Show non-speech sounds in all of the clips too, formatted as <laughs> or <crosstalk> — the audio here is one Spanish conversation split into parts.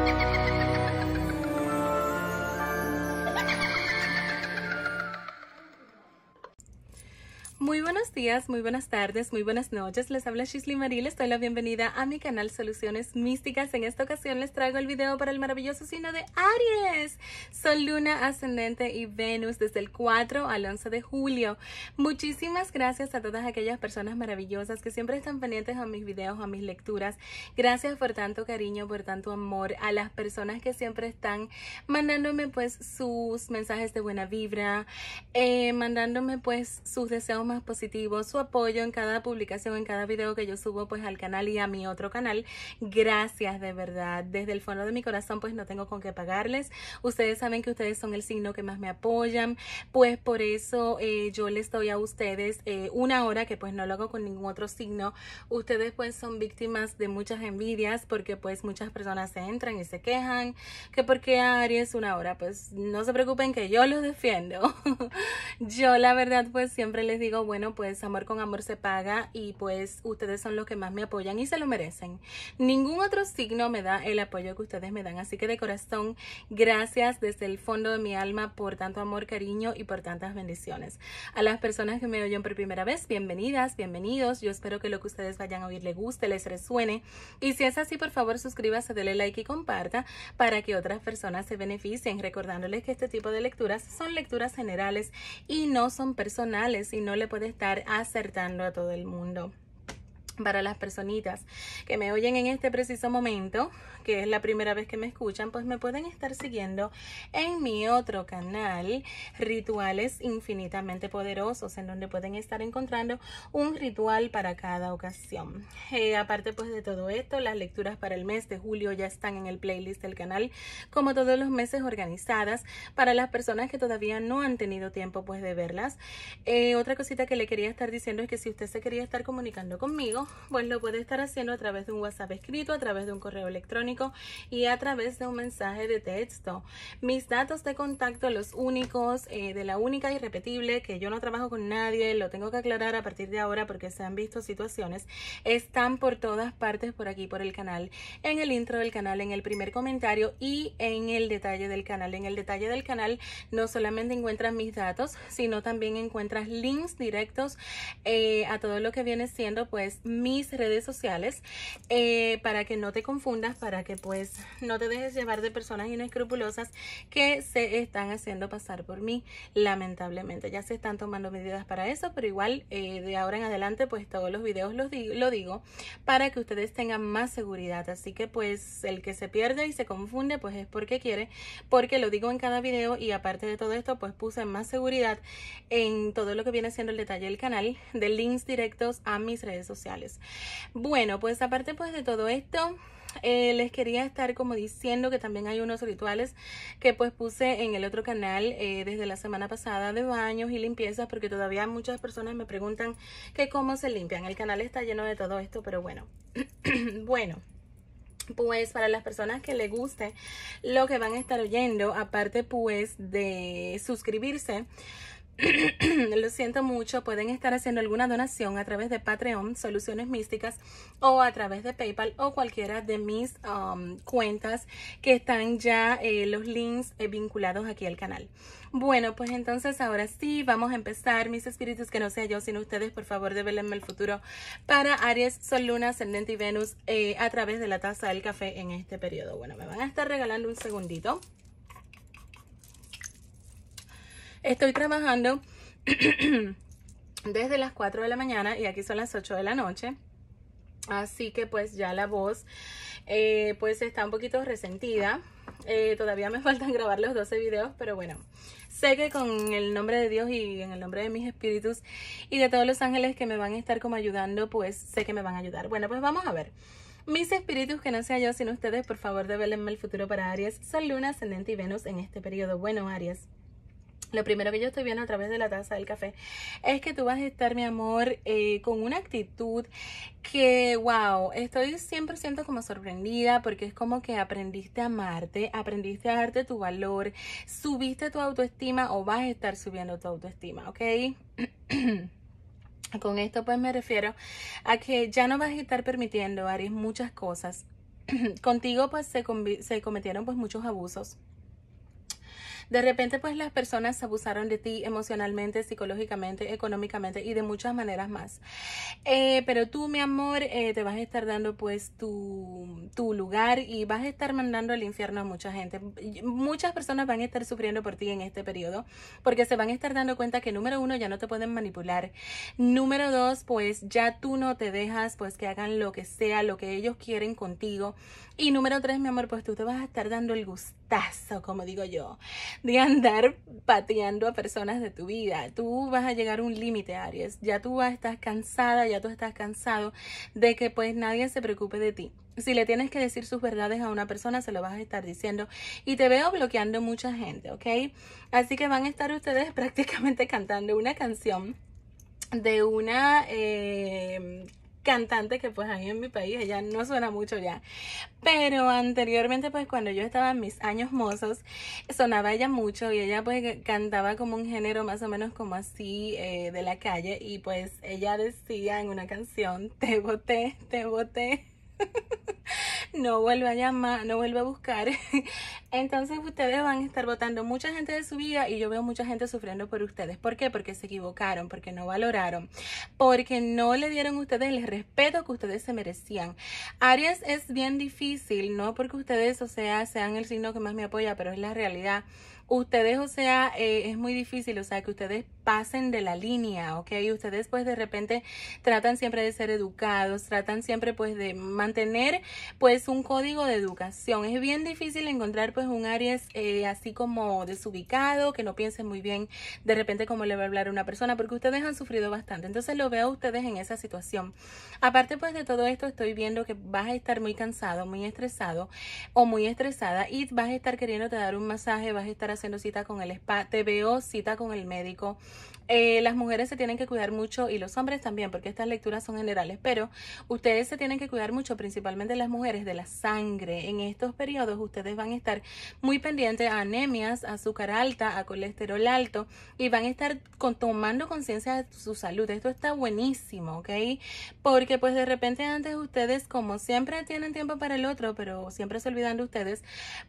Thank <laughs> you. Muy buenos días, muy buenas tardes, muy buenas noches. Les habla Shisley Marie. Les doy la bienvenida a mi canal Soluciones Místicas. En esta ocasión les traigo el video para el maravilloso signo de Aries. Sol, Luna, Ascendente y Venus desde el 4 al 11 de julio. Muchísimas gracias a todas aquellas personas maravillosas que siempre están pendientes a mis videos, a mis lecturas. Gracias por tanto cariño, por tanto amor. A las personas que siempre están mandándome pues sus mensajes de buena vibra, eh, mandándome pues sus deseos más positivo su apoyo en cada publicación, en cada video que yo subo pues al canal y a mi otro canal. Gracias de verdad. Desde el fondo de mi corazón pues no tengo con qué pagarles. Ustedes saben que ustedes son el signo que más me apoyan. Pues por eso eh, yo les doy a ustedes eh, una hora que pues no lo hago con ningún otro signo. Ustedes pues son víctimas de muchas envidias porque pues muchas personas se entran y se quejan que porque Aries una hora pues no se preocupen que yo los defiendo. <laughs> yo la verdad pues siempre les digo bueno bueno, pues amor con amor se paga y pues ustedes son los que más me apoyan y se lo merecen. Ningún otro signo me da el apoyo que ustedes me dan, así que de corazón, gracias desde el fondo de mi alma por tanto amor, cariño y por tantas bendiciones. A las personas que me oyen por primera vez, bienvenidas, bienvenidos. Yo espero que lo que ustedes vayan a oír les guste, les resuene. Y si es así, por favor, suscríbase, déle like y comparta para que otras personas se beneficien, recordándoles que este tipo de lecturas son lecturas generales y no son personales y no le pueden estar acertando a todo el mundo para las personitas que me oyen en este preciso momento, que es la primera vez que me escuchan, pues me pueden estar siguiendo en mi otro canal, Rituales Infinitamente Poderosos, en donde pueden estar encontrando un ritual para cada ocasión. Eh, aparte pues de todo esto, las lecturas para el mes de julio ya están en el playlist del canal, como todos los meses organizadas, para las personas que todavía no han tenido tiempo pues de verlas. Eh, otra cosita que le quería estar diciendo es que si usted se quería estar comunicando conmigo, pues lo puede estar haciendo a través de un WhatsApp escrito, a través de un correo electrónico y a través de un mensaje de texto. Mis datos de contacto, los únicos, eh, de la única irrepetible, que yo no trabajo con nadie, lo tengo que aclarar a partir de ahora porque se han visto situaciones, están por todas partes por aquí, por el canal, en el intro del canal, en el primer comentario y en el detalle del canal. En el detalle del canal no solamente encuentras mis datos, sino también encuentras links directos eh, a todo lo que viene siendo pues mis redes sociales eh, para que no te confundas, para que pues no te dejes llevar de personas inescrupulosas que se están haciendo pasar por mí, lamentablemente. Ya se están tomando medidas para eso, pero igual eh, de ahora en adelante pues todos los videos los lo digo para que ustedes tengan más seguridad. Así que pues el que se pierde y se confunde pues es porque quiere, porque lo digo en cada video y aparte de todo esto pues puse más seguridad en todo lo que viene siendo el detalle del canal de links directos a mis redes sociales. Bueno, pues aparte pues de todo esto, eh, les quería estar como diciendo que también hay unos rituales que pues puse en el otro canal eh, desde la semana pasada de baños y limpiezas porque todavía muchas personas me preguntan que cómo se limpian. El canal está lleno de todo esto, pero bueno, <clears throat> bueno. Pues para las personas que les guste lo que van a estar oyendo, aparte pues de suscribirse, <clears throat> lo siento mucho, pueden estar haciendo alguna donación a través de Patreon, Soluciones Místicas, o a través de PayPal o cualquiera de mis um, cuentas que están ya eh, los links eh, vinculados aquí al canal. Bueno, pues entonces ahora sí, vamos a empezar. Mis espíritus, que no sea yo sino ustedes, por favor, develenme el futuro para Aries, Sol, Luna, Ascendente y Venus eh, a través de la taza del café en este periodo. Bueno, me van a estar regalando un segundito. Estoy trabajando <clears throat> desde las 4 de la mañana y aquí son las 8 de la noche. Así que pues ya la voz eh, pues está un poquito resentida. Eh, todavía me <laughs> faltan grabar los 12 videos, pero bueno, sé que con el nombre de Dios y en el nombre de mis espíritus y de todos los ángeles que me van a estar como ayudando, pues sé que me van a ayudar. Bueno, pues vamos a ver. Mis espíritus, que no sea yo sino ustedes, por favor, develenme el futuro para Aries, Sol, Luna, Ascendente y Venus en este periodo. Bueno, Aries, lo primero que yo estoy viendo a través de la taza del café es que tú vas a estar, mi amor, eh, con una actitud que, wow, estoy 100% como sorprendida porque es como que aprendiste a amarte, aprendiste a darte tu valor, subiste tu autoestima o vas a estar subiendo tu autoestima, ¿ok? <clears throat> con esto pues me refiero a que ya no vas a estar permitiendo, Aries, muchas cosas. <clears throat> Contigo pues se, se cometieron pues muchos abusos de repente, pues las personas abusaron de ti emocionalmente, psicológicamente, económicamente y de muchas maneras más. Eh, pero tú, mi amor, eh, te vas a estar dando pues tu, tu lugar y vas a estar mandando al infierno a mucha gente. Muchas personas van a estar sufriendo por ti en este periodo porque se van a estar dando cuenta que número uno, ya no te pueden manipular. Número dos, pues ya tú no te dejas pues que hagan lo que sea, lo que ellos quieren contigo. Y número tres, mi amor, pues tú te vas a estar dando el gustazo, como digo yo, de andar pateando a personas de tu vida. Tú vas a llegar a un límite, Aries. Ya tú estás cansada, ya tú estás cansado de que pues nadie se preocupe de ti. Si le tienes que decir sus verdades a una persona, se lo vas a estar diciendo. Y te veo bloqueando mucha gente, ¿ok? Así que van a estar ustedes <laughs> prácticamente cantando una canción de una eh, cantante que pues ahí en mi país ella no suena mucho ya. Pero anteriormente pues cuando yo estaba en mis años mozos sonaba ella mucho y ella pues cantaba como un género más o menos como así eh, de la calle y pues ella decía en una canción, te boté, te boté. <laughs> no vuelve a llamar, no vuelve a buscar. <laughs> Entonces ustedes van a estar votando mucha gente de su vida y yo veo mucha gente sufriendo por ustedes. ¿Por qué? Porque se equivocaron, porque no valoraron, porque no le dieron a ustedes el respeto que ustedes se merecían. Aries es bien difícil, no porque ustedes, o sea, sean el signo que más me apoya, pero es la realidad. Ustedes, o sea, eh, es muy difícil, o sea, que ustedes pasen de la línea, ¿ok? Ustedes pues de repente tratan siempre de ser educados, tratan siempre pues de mantener pues un código de educación. Es bien difícil encontrar pues un Aries eh, así como desubicado, que no piense muy bien de repente cómo le va a hablar una persona, porque ustedes han sufrido bastante. Entonces lo veo a ustedes en esa situación. Aparte pues de todo esto, estoy viendo que vas a estar muy cansado, muy estresado o muy estresada y vas a estar queriéndote dar un masaje, vas a estar haciendo cita con el spa, te veo cita con el médico. Eh, las mujeres se tienen que cuidar mucho y los hombres también, porque estas lecturas son generales, pero ustedes se tienen que cuidar mucho, principalmente las mujeres, de la sangre. En estos periodos ustedes van a estar muy pendientes a anemias, a azúcar alta, a colesterol alto y van a estar tomando conciencia de su salud. Esto está buenísimo, ¿ok? Porque pues de repente antes ustedes, como siempre tienen tiempo para el otro, pero siempre se olvidan de ustedes,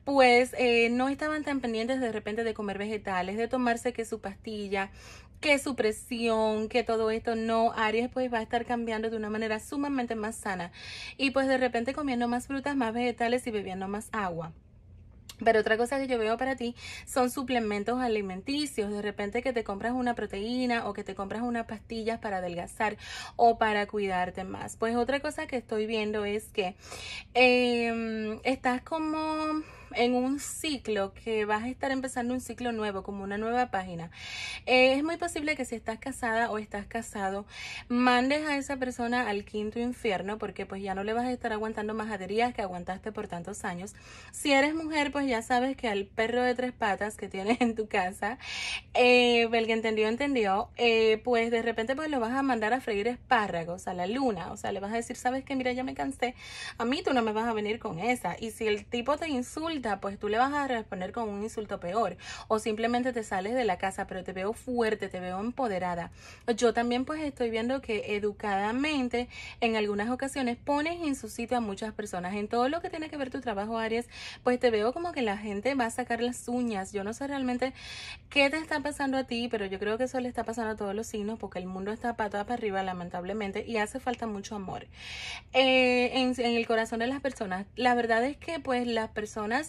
pues eh, no estaban tan pendientes de repente de comer vegetales, de tomarse que su pastilla, que su presión, que todo esto, no, Aries pues va a estar cambiando de una manera sumamente más sana y pues de repente comiendo más frutas, más vegetales y bebiendo más agua. Pero otra cosa que yo veo para ti son suplementos alimenticios. De repente que te compras una proteína o que te compras unas pastillas para adelgazar o para cuidarte más. Pues otra cosa que estoy viendo es que em, estás como en un ciclo, que vas a estar empezando un ciclo nuevo, como una nueva página, eh, es muy posible que si estás casada o estás casado, mandes a esa persona al quinto infierno, porque pues ya no le vas a estar aguantando majaderías que aguantaste por tantos años. Si eres mujer, pues ya sabes que al perro de tres patas que tienes en tu casa, eh, el que entendió, entendió, eh, pues de repente pues lo vas a mandar a freír espárragos a la luna, o sea, le vas a decir, sabes que mira, ya me cansé, a mí tú no me vas a venir con esa. Y si el tipo te insulta, pues tú le vas a responder con un insulto peor. O simplemente te sales de la casa, pero te veo fuerte, te veo empoderada. Yo también pues estoy viendo que educadamente en algunas ocasiones pones en su sitio a muchas personas. En todo lo que tiene que ver tu trabajo, Aries, pues te veo como que la gente va a sacar las uñas. Yo no sé realmente qué te está pasando a ti, pero yo creo que eso le está pasando a todos los signos porque el mundo está patada para arriba, lamentablemente, y hace falta mucho amor. Eh, en el corazón de las personas, la verdad es que pues las personas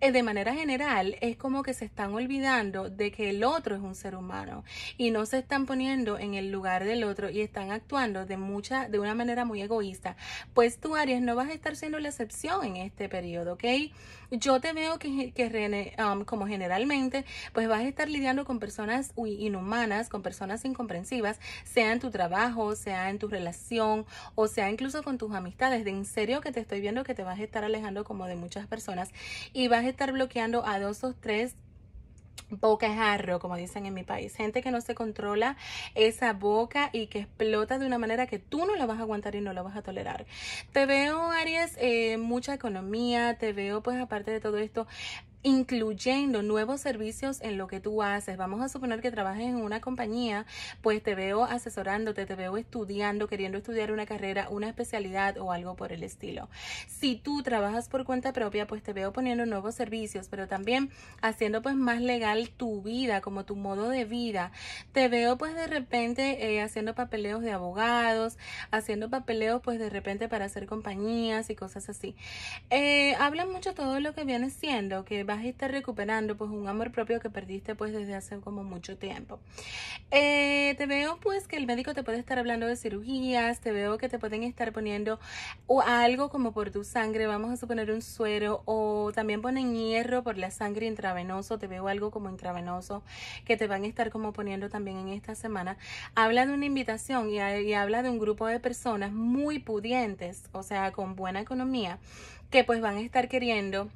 Eh, de manera general es como que se están olvidando de que el otro es un ser humano y no se están poniendo en el lugar del otro y están actuando de mucha de una manera muy egoísta. Pues tú Aries no vas a estar siendo la excepción en este periodo, ¿ok? Yo te veo que, um, como generalmente pues vas a estar lidiando con personas inhumanas, con personas incomprensivas, sea en tu trabajo, sea en tu relación o sea incluso con tus amistades. De en serio que te estoy viendo que te vas a estar alejando como de muchas personas y vas a estar bloqueando a dos o tres bocajarro, como dicen en mi país. Gente que no se controla esa boca y que explota de una manera que tú no la vas a aguantar y no la vas a tolerar. Te veo, Aries, eh, mucha economía, te veo pues aparte de todo esto, incluyendo nuevos servicios en lo que tú haces. Vamos a suponer que trabajes en una compañía, pues te veo asesorándote, te veo estudiando, queriendo estudiar una carrera, una especialidad o algo por el estilo. Si tú trabajas por cuenta propia, pues te veo poniendo nuevos servicios, pero también haciendo pues más legal tu vida, como tu modo de vida. Te veo pues de repente eh, haciendo papeleos de abogados, haciendo papeleos pues de repente para hacer compañías y cosas así. Eh, hablan mucho todo lo que viene siendo, que vas a estar recuperando pues un amor propio que perdiste pues desde hace como mucho tiempo. Eh, te veo pues que el médico te puede estar hablando de cirugías, te veo que te pueden estar poniendo o algo como por tu sangre, vamos a suponer un suero o también ponen hierro por la sangre intravenoso, te veo algo como intravenoso que te van a estar como poniendo también en esta semana. Habla de una invitación y habla de un grupo de personas muy pudientes, o sea, con buena economía, que pues van a estar queriendo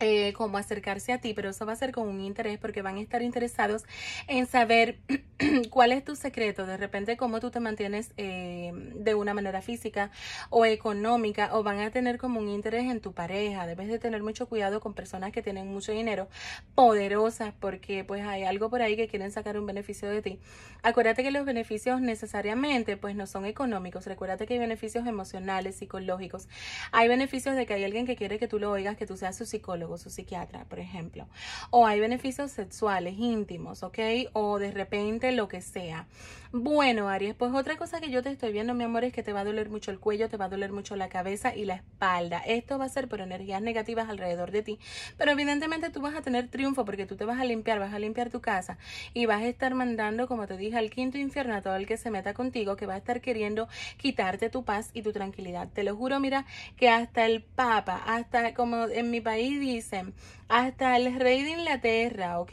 eh, como acercarse a ti, pero eso va a ser con un interés porque van a estar interesados en saber <clears throat> cuál es tu secreto, de repente cómo tú te mantienes eh, de una manera física o económica, o van a tener como un interés en tu pareja. Debes de tener mucho cuidado con personas que tienen mucho dinero, poderosas, porque pues hay algo por ahí que quieren sacar un beneficio de ti. Acuérdate que los beneficios necesariamente pues no son económicos, recuérdate que hay beneficios emocionales, psicológicos, hay beneficios de que hay alguien que quiere que tú lo oigas, que tú seas su psicólogo su psiquiatra, por ejemplo. O hay beneficios sexuales íntimos, ¿ok? O de repente lo que sea. Bueno, Aries, pues otra cosa que yo te estoy viendo, mi amor, es que te va a doler mucho el cuello, te va a doler mucho la cabeza y la espalda. Esto va a ser por energías negativas alrededor de ti. Pero evidentemente tú vas a tener triunfo porque tú te vas a limpiar, vas a limpiar tu casa y vas a estar mandando, como te dije, al quinto infierno a todo el que se meta contigo, que va a estar queriendo quitarte tu paz y tu tranquilidad. Te lo juro, mira, que hasta el Papa, hasta como en mi país dicen, hasta el rey de Inglaterra, ¿ok?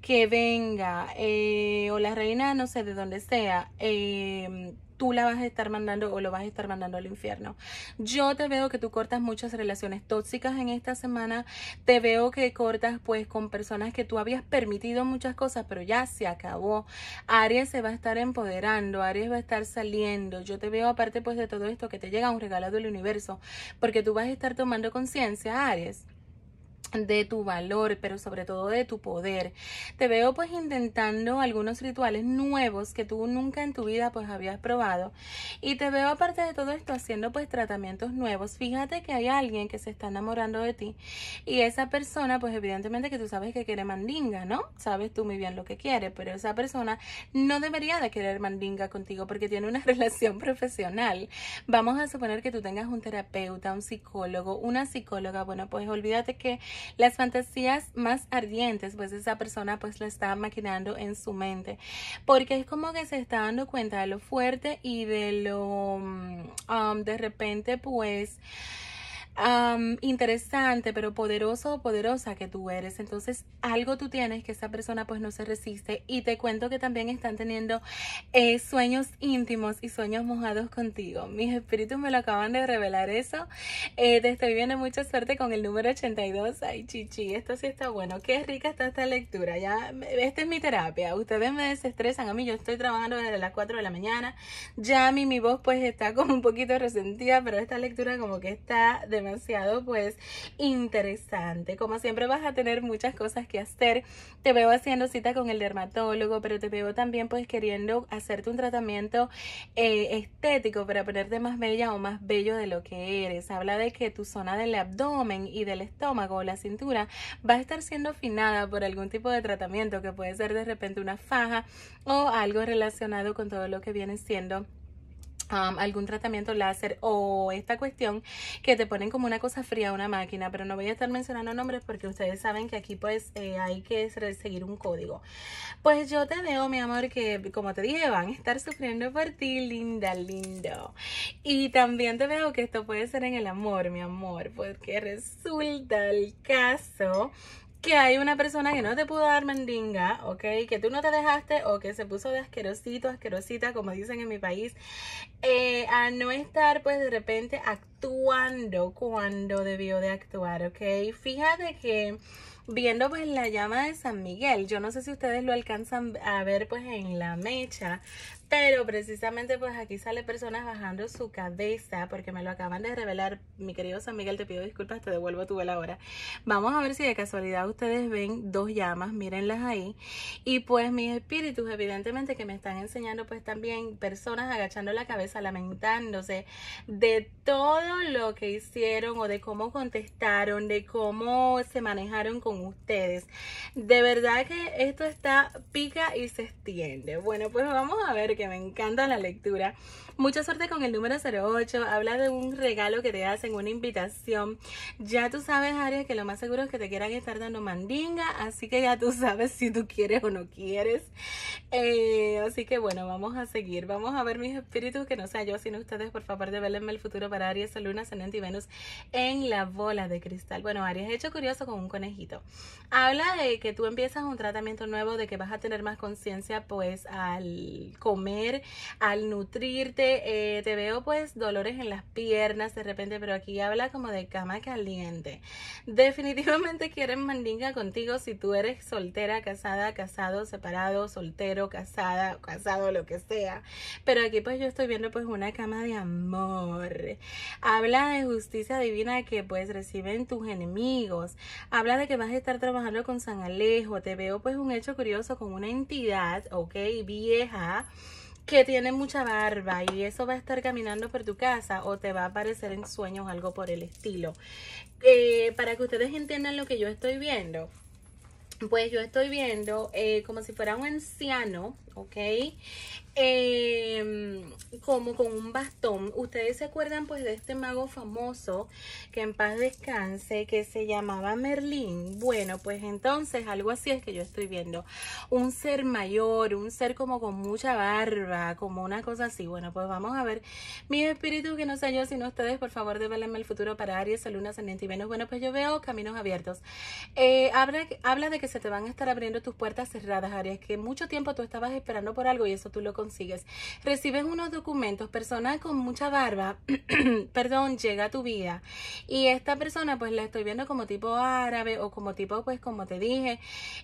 Que venga, eh, o la reina, no sé de dónde sea, em, tú la vas a estar mandando o lo vas a estar mandando al infierno. Yo te veo que tú cortas muchas relaciones tóxicas en esta semana. Te veo que cortas pues con personas que tú habías permitido muchas cosas, pero ya se acabó. Aries se va a estar empoderando, Aries va a estar saliendo. Yo te veo aparte pues de todo esto que te llega un regalo del universo, porque tú vas a estar tomando conciencia, Aries de tu valor, pero sobre todo de tu poder. Te veo pues intentando algunos rituales nuevos que tú nunca en tu vida pues habías probado y te veo aparte de todo esto haciendo pues tratamientos nuevos. Fíjate que hay alguien que se está enamorando de ti y esa persona pues evidentemente que tú sabes que quiere mandinga, ¿no? Sabes tú muy bien lo que quiere, pero esa persona no debería de querer mandinga contigo porque tiene una <laughs> relación profesional. Vamos a suponer que tú tengas un terapeuta, un psicólogo, una psicóloga, bueno pues olvídate que las fantasías más ardientes, pues esa persona pues la está maquinando en su mente, porque es como que se está dando cuenta de lo fuerte y de lo mm, um, de repente pues interesante, pero poderoso o poderosa que tú eres. Entonces, algo tú tienes que esa persona pues no se resiste. Y te cuento que también están teniendo eh, sueños íntimos y sueños mojados contigo. Mis espíritus me lo acaban de revelar eso. te eh, estoy viendo mucha suerte con el número 82. Ay, chichi, esto sí está bueno. Qué rica está esta lectura. Ya, esta es mi terapia. Ustedes me desestresan a mí. Yo estoy trabajando desde las 4 de la mañana. Ya a mí mi voz pues está como un poquito resentida, pero esta lectura como que está de demasiado pues interesante. Como siempre vas a tener muchas cosas que hacer. Te veo haciendo cita con el dermatólogo, pero te veo también pues queriendo hacerte un tratamiento eh, estético para ponerte más bella o más bello de lo que eres. Habla de que tu zona del abdomen y del estómago o la cintura va a estar siendo afinada por algún tipo de tratamiento que puede ser de repente una faja o algo relacionado con todo lo que viene siendo algún tratamiento láser o esta cuestión que te ponen como una cosa fría una máquina, pero no voy a estar mencionando nombres porque ustedes saben que aquí pues eh, hay que seguir un código. Pues yo te veo, mi amor, que como te dije, van a estar sufriendo por ti, linda, lindo. Y también te veo que esto puede ser en el amor, mi amor, porque resulta el caso que hay una persona que no te pudo dar mandinga, ¿ok? Que tú no te dejaste o que se puso de asquerosito, asquerosita, como dicen en mi país, eh, a no estar pues de repente actuando cuando debió de actuar, ¿ok? Fíjate que viendo pues la llama de San Miguel, yo no sé si ustedes lo alcanzan a ver pues en la mecha, pero precisamente pues aquí sale personas bajando su cabeza porque me lo acaban de revelar. Mi querido San Miguel, te pido disculpas, te devuelvo tu vela ahora. Vamos a ver si de casualidad ustedes ven dos llamas, mírenlas ahí. Y pues mis espíritus evidentemente que me están enseñando pues también personas agachando la cabeza, lamentándose de todo lo que hicieron o de cómo contestaron, de cómo se manejaron con ustedes. De verdad que esto está pica y se extiende. Bueno, pues vamos a ver que me encanta la lectura Mucha suerte con el número 08. Habla de un regalo que te hacen, una invitación. Ya tú sabes, Aries, que lo más seguro es que te quieran estar dando mandinga. Así que ya tú sabes si tú quieres o no quieres. Eh, así que bueno, vamos a seguir. Vamos a ver mis espíritus, que no sea yo, sino ustedes. Por favor, develenme el futuro para Aries, Luna, Ascendente y Venus en la bola de cristal. Bueno, Aries, hecho curioso con un conejito. Habla de que tú empiezas un tratamiento nuevo, de que vas a tener más conciencia, pues, al comer, al nutrirte eh, te veo pues dolores en las piernas de repente, pero aquí habla como de cama caliente. Definitivamente quieren mandinga contigo si tú eres soltera, casada, casado, separado, soltero, casada, casado, lo que sea. Pero aquí pues yo estoy viendo pues una cama de amor. Habla de justicia divina que pues reciben tus enemigos. Habla de que vas a estar trabajando con San Alejo. Te veo pues un hecho curioso con una entidad, ok, vieja que tiene mucha barba y eso va a estar caminando por tu casa o te va a aparecer en sueños algo por el estilo. Eh, para que ustedes entiendan lo que yo estoy viendo, pues yo estoy viendo eh, como si fuera un anciano, ¿ok? Em, como con un bastón. Ustedes se acuerdan pues de este mago famoso que en paz descanse, que se llamaba Merlín. Bueno, pues entonces algo así es que yo estoy viendo. Un ser mayor, un ser como con mucha barba, como una cosa así. Bueno, pues vamos a ver. Mi espíritu que no sé yo, sino ustedes, por favor, develenme el futuro para Aries, Luna, Ascendente y menos Bueno, pues yo veo caminos abiertos. Eh, habla, de que se te van a estar abriendo tus puertas cerradas, Aries, que mucho tiempo tú estabas esperando por algo y eso tú lo consigues. recibes unos documentos, persona con mucha barba, <clears throat> perdón, llega a tu vida. Y esta persona pues la estoy viendo como tipo árabe o como tipo pues como te dije.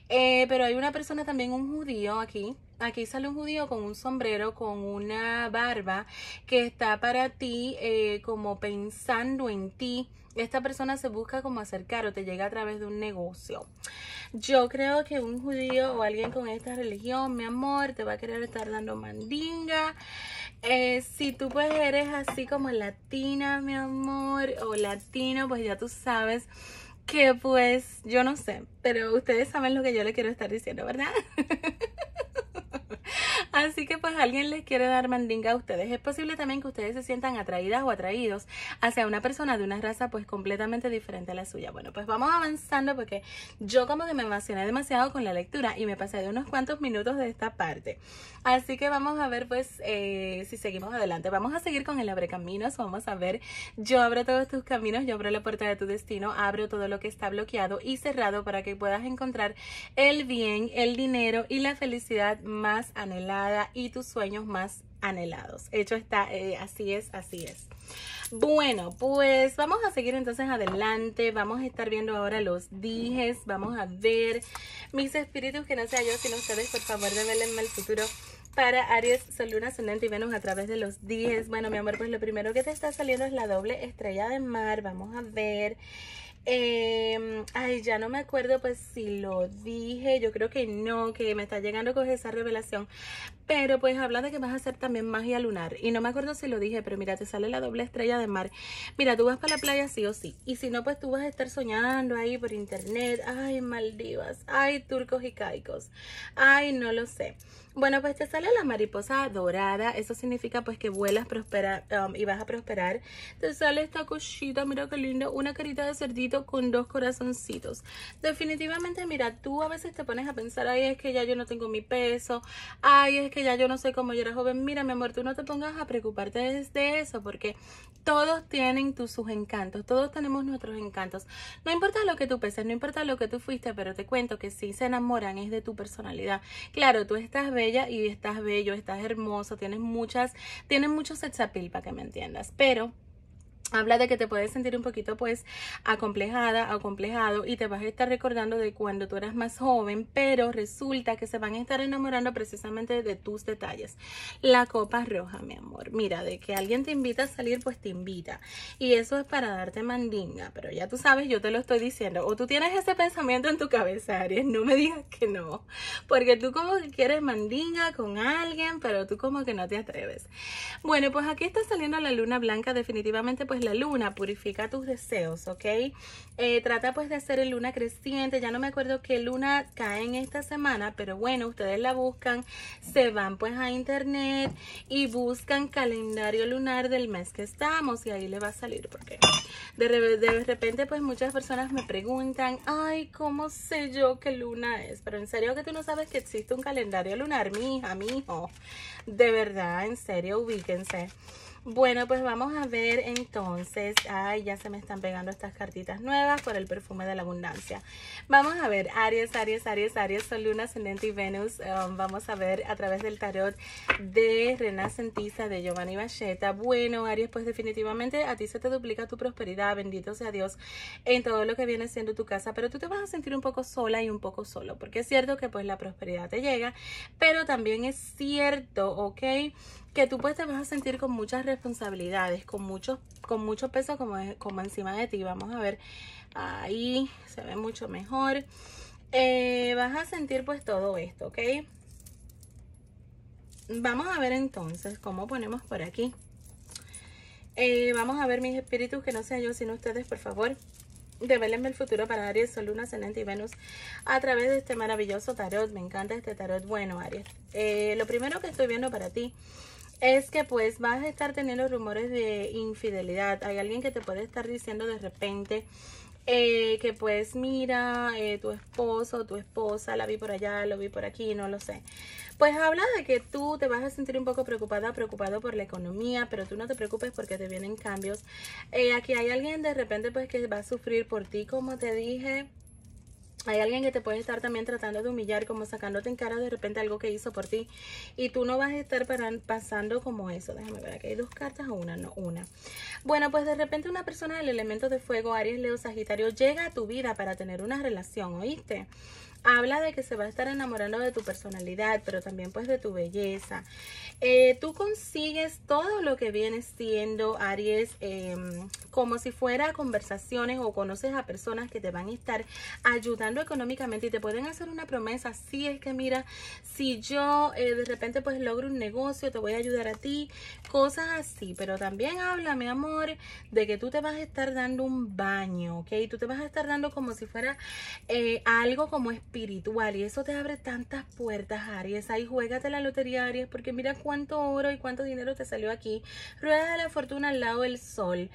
Eh, pero hay una persona también, un judío aquí aquí sale un judío con un sombrero, con una barba que está para ti eh, como pensando en ti esta persona se busca como acercar o te llega a través de un negocio. Yo creo que un judío o alguien con esta religión, mi amor, te va a querer estar dando mandinga. Eh, si tú pues eres así como latina, mi amor, o latino, pues ya tú sabes que pues yo no sé, pero ustedes saben lo que yo le quiero estar diciendo, ¿verdad? <laughs> <laughs> Así que pues alguien les quiere dar mandinga a ustedes. Es posible también que ustedes se sientan atraídas o atraídos hacia una persona de una raza pues completamente diferente a la suya. Bueno, pues vamos avanzando porque yo como que me emocioné demasiado con la lectura y me pasé de unos cuantos minutos de esta parte. Así que vamos a ver pues eh, si seguimos adelante. Vamos a seguir con el abre caminos. Vamos a ver, yo abro todos tus caminos, yo abro la puerta de tu destino, abro todo lo que está bloqueado y cerrado para que puedas encontrar el bien, el dinero y la felicidad más anhelada y tus sueños más anhelados. Hecho está, eh, así es, así es. Bueno, pues vamos a seguir entonces adelante. Vamos a estar viendo ahora los dijes. Vamos a ver mis espíritus, que no sea yo, sino ustedes, por favor, develenme el futuro para Aries, Sol, Luna, Ascendente y menos a través de los dijes. Bueno, mi amor, pues lo primero que te está saliendo es la doble estrella de mar. Vamos a ver. Eh, ay, ya no me acuerdo pues si lo dije, yo creo que no, que me está llegando con esa revelación. Pero pues habla de que vas a hacer también magia lunar. Y no me acuerdo si lo dije, pero mira, te sale la doble estrella de mar. Mira, tú vas para la playa sí o sí. Y si no, pues tú vas a estar soñando ahí por internet. Ay, Maldivas. Ay, turcos y caicos. Ay, no lo sé. Bueno, pues te sale la mariposa dorada. Eso significa pues que vuelas prosperar um, y vas a prosperar. Te sale esta cosita, mira qué lindo. Una carita de cerdito con dos corazoncitos. Definitivamente, mira, tú a veces te pones a pensar, ay, es que ya yo no tengo mi peso. Ay, es que ya yo no sé cómo yo era joven. Mira, mi amor, tú no te pongas a preocuparte de eso, porque todos tienen tus, sus encantos, todos tenemos nuestros encantos. No importa lo que tú peses, no importa lo que tú fuiste, pero te cuento que si se enamoran es de tu personalidad. Claro, tú estás bella y estás bello, estás hermoso, tienes muchas, tienes mucho sex para que me entiendas, pero habla de que te puedes sentir un poquito pues acomplejada, acomplejado y te vas a estar recordando de cuando tú eras más joven, pero resulta que se van a estar enamorando precisamente de tus detalles. La copa roja, mi amor. Mira, de que alguien te invita a salir, pues te invita. Y eso es para darte mandinga, pero ya tú sabes, yo te lo estoy diciendo. O tú tienes ese pensamiento en tu cabeza, Aries, no me digas que no, porque tú como que quieres mandinga con alguien, pero tú como que no te atreves. Bueno, pues aquí está saliendo la luna blanca, definitivamente pues la luna, purifica tus deseos, ¿ok? Eh, trata pues de hacer el luna creciente, ya no me acuerdo qué luna cae en esta semana, pero bueno, ustedes la buscan, se van pues a internet y buscan calendario lunar del mes que estamos y ahí le va a salir, porque de, de repente pues muchas personas me preguntan, ay, ¿cómo sé yo qué luna es? Pero en serio que tú no sabes que existe un calendario lunar, mi hija, de verdad, en serio, ubíquense. Bueno, pues vamos a ver entonces. Ay, ya se me están pegando estas cartitas nuevas por el perfume de la abundancia. Vamos a ver, Aries, Aries, Aries, Aries, Sol, Luna, Ascendente y Venus. Um, vamos a ver a través del tarot de Renacentista de Giovanni Bacheta. Bueno, Aries, pues definitivamente a ti se te duplica tu prosperidad. Bendito sea Dios en todo lo que viene siendo tu casa. Pero tú te vas a sentir un poco sola y un poco solo. Porque es cierto que pues la prosperidad te llega. Pero también es cierto, ¿ok? que tú pues te vas a sentir con muchas responsabilidades, con con mucho peso como, como encima de ti. Vamos a ver, ahí se ve mucho mejor. Eh, vas a sentir pues todo esto, ¿ok? Vamos a ver entonces cómo ponemos por aquí. Eh, vamos a ver mis espíritus, que no sea yo sino ustedes, por favor. Develenme el futuro para Aries, Sol, Luna, Ascendente y Venus a través de este maravilloso tarot. Me encanta este tarot. Bueno, Aries, eh, lo primero que estoy viendo para ti es que pues vas a estar teniendo rumores de infidelidad. Hay alguien que te puede estar diciendo de repente eh, que pues mira, eh, tu esposo, tu esposa, la vi por allá, lo vi por aquí, no lo sé. Pues habla de que tú te vas a sentir un poco preocupada, preocupado por la economía, pero tú no te preocupes porque te vienen cambios. Eh, aquí hay alguien de repente pues que va a sufrir por ti, como te dije. Hay alguien que te puede estar también tratando de humillar, como sacándote en cara de repente algo que hizo por ti. Y tú no vas a estar pasando como eso. Déjame ver, aquí hay dos cartas o una, no una. Bueno, pues de repente una persona del elemento de fuego, Aries, Leo, Sagitario, llega a tu vida para tener una relación, ¿oíste? habla de que se va a estar enamorando de tu personalidad, pero también pues de tu belleza. Eh, tú consigues todo lo que vienes siendo Aries em, como si fuera conversaciones o conoces a personas que te van a estar ayudando económicamente y te pueden hacer una promesa. Si es que mira, si yo eh, de repente pues logro un negocio, te voy a ayudar a ti, cosas así. Pero también habla, mi amor, de que tú te vas a estar dando un baño, ¿ok? Tú te vas a estar dando como si fuera eh, algo como especial espiritual y eso te abre tantas puertas, Aries. Ahí juégate la lotería, Aries, porque mira cuánto oro y cuánto dinero te salió aquí. Rueda de la fortuna al lado del sol.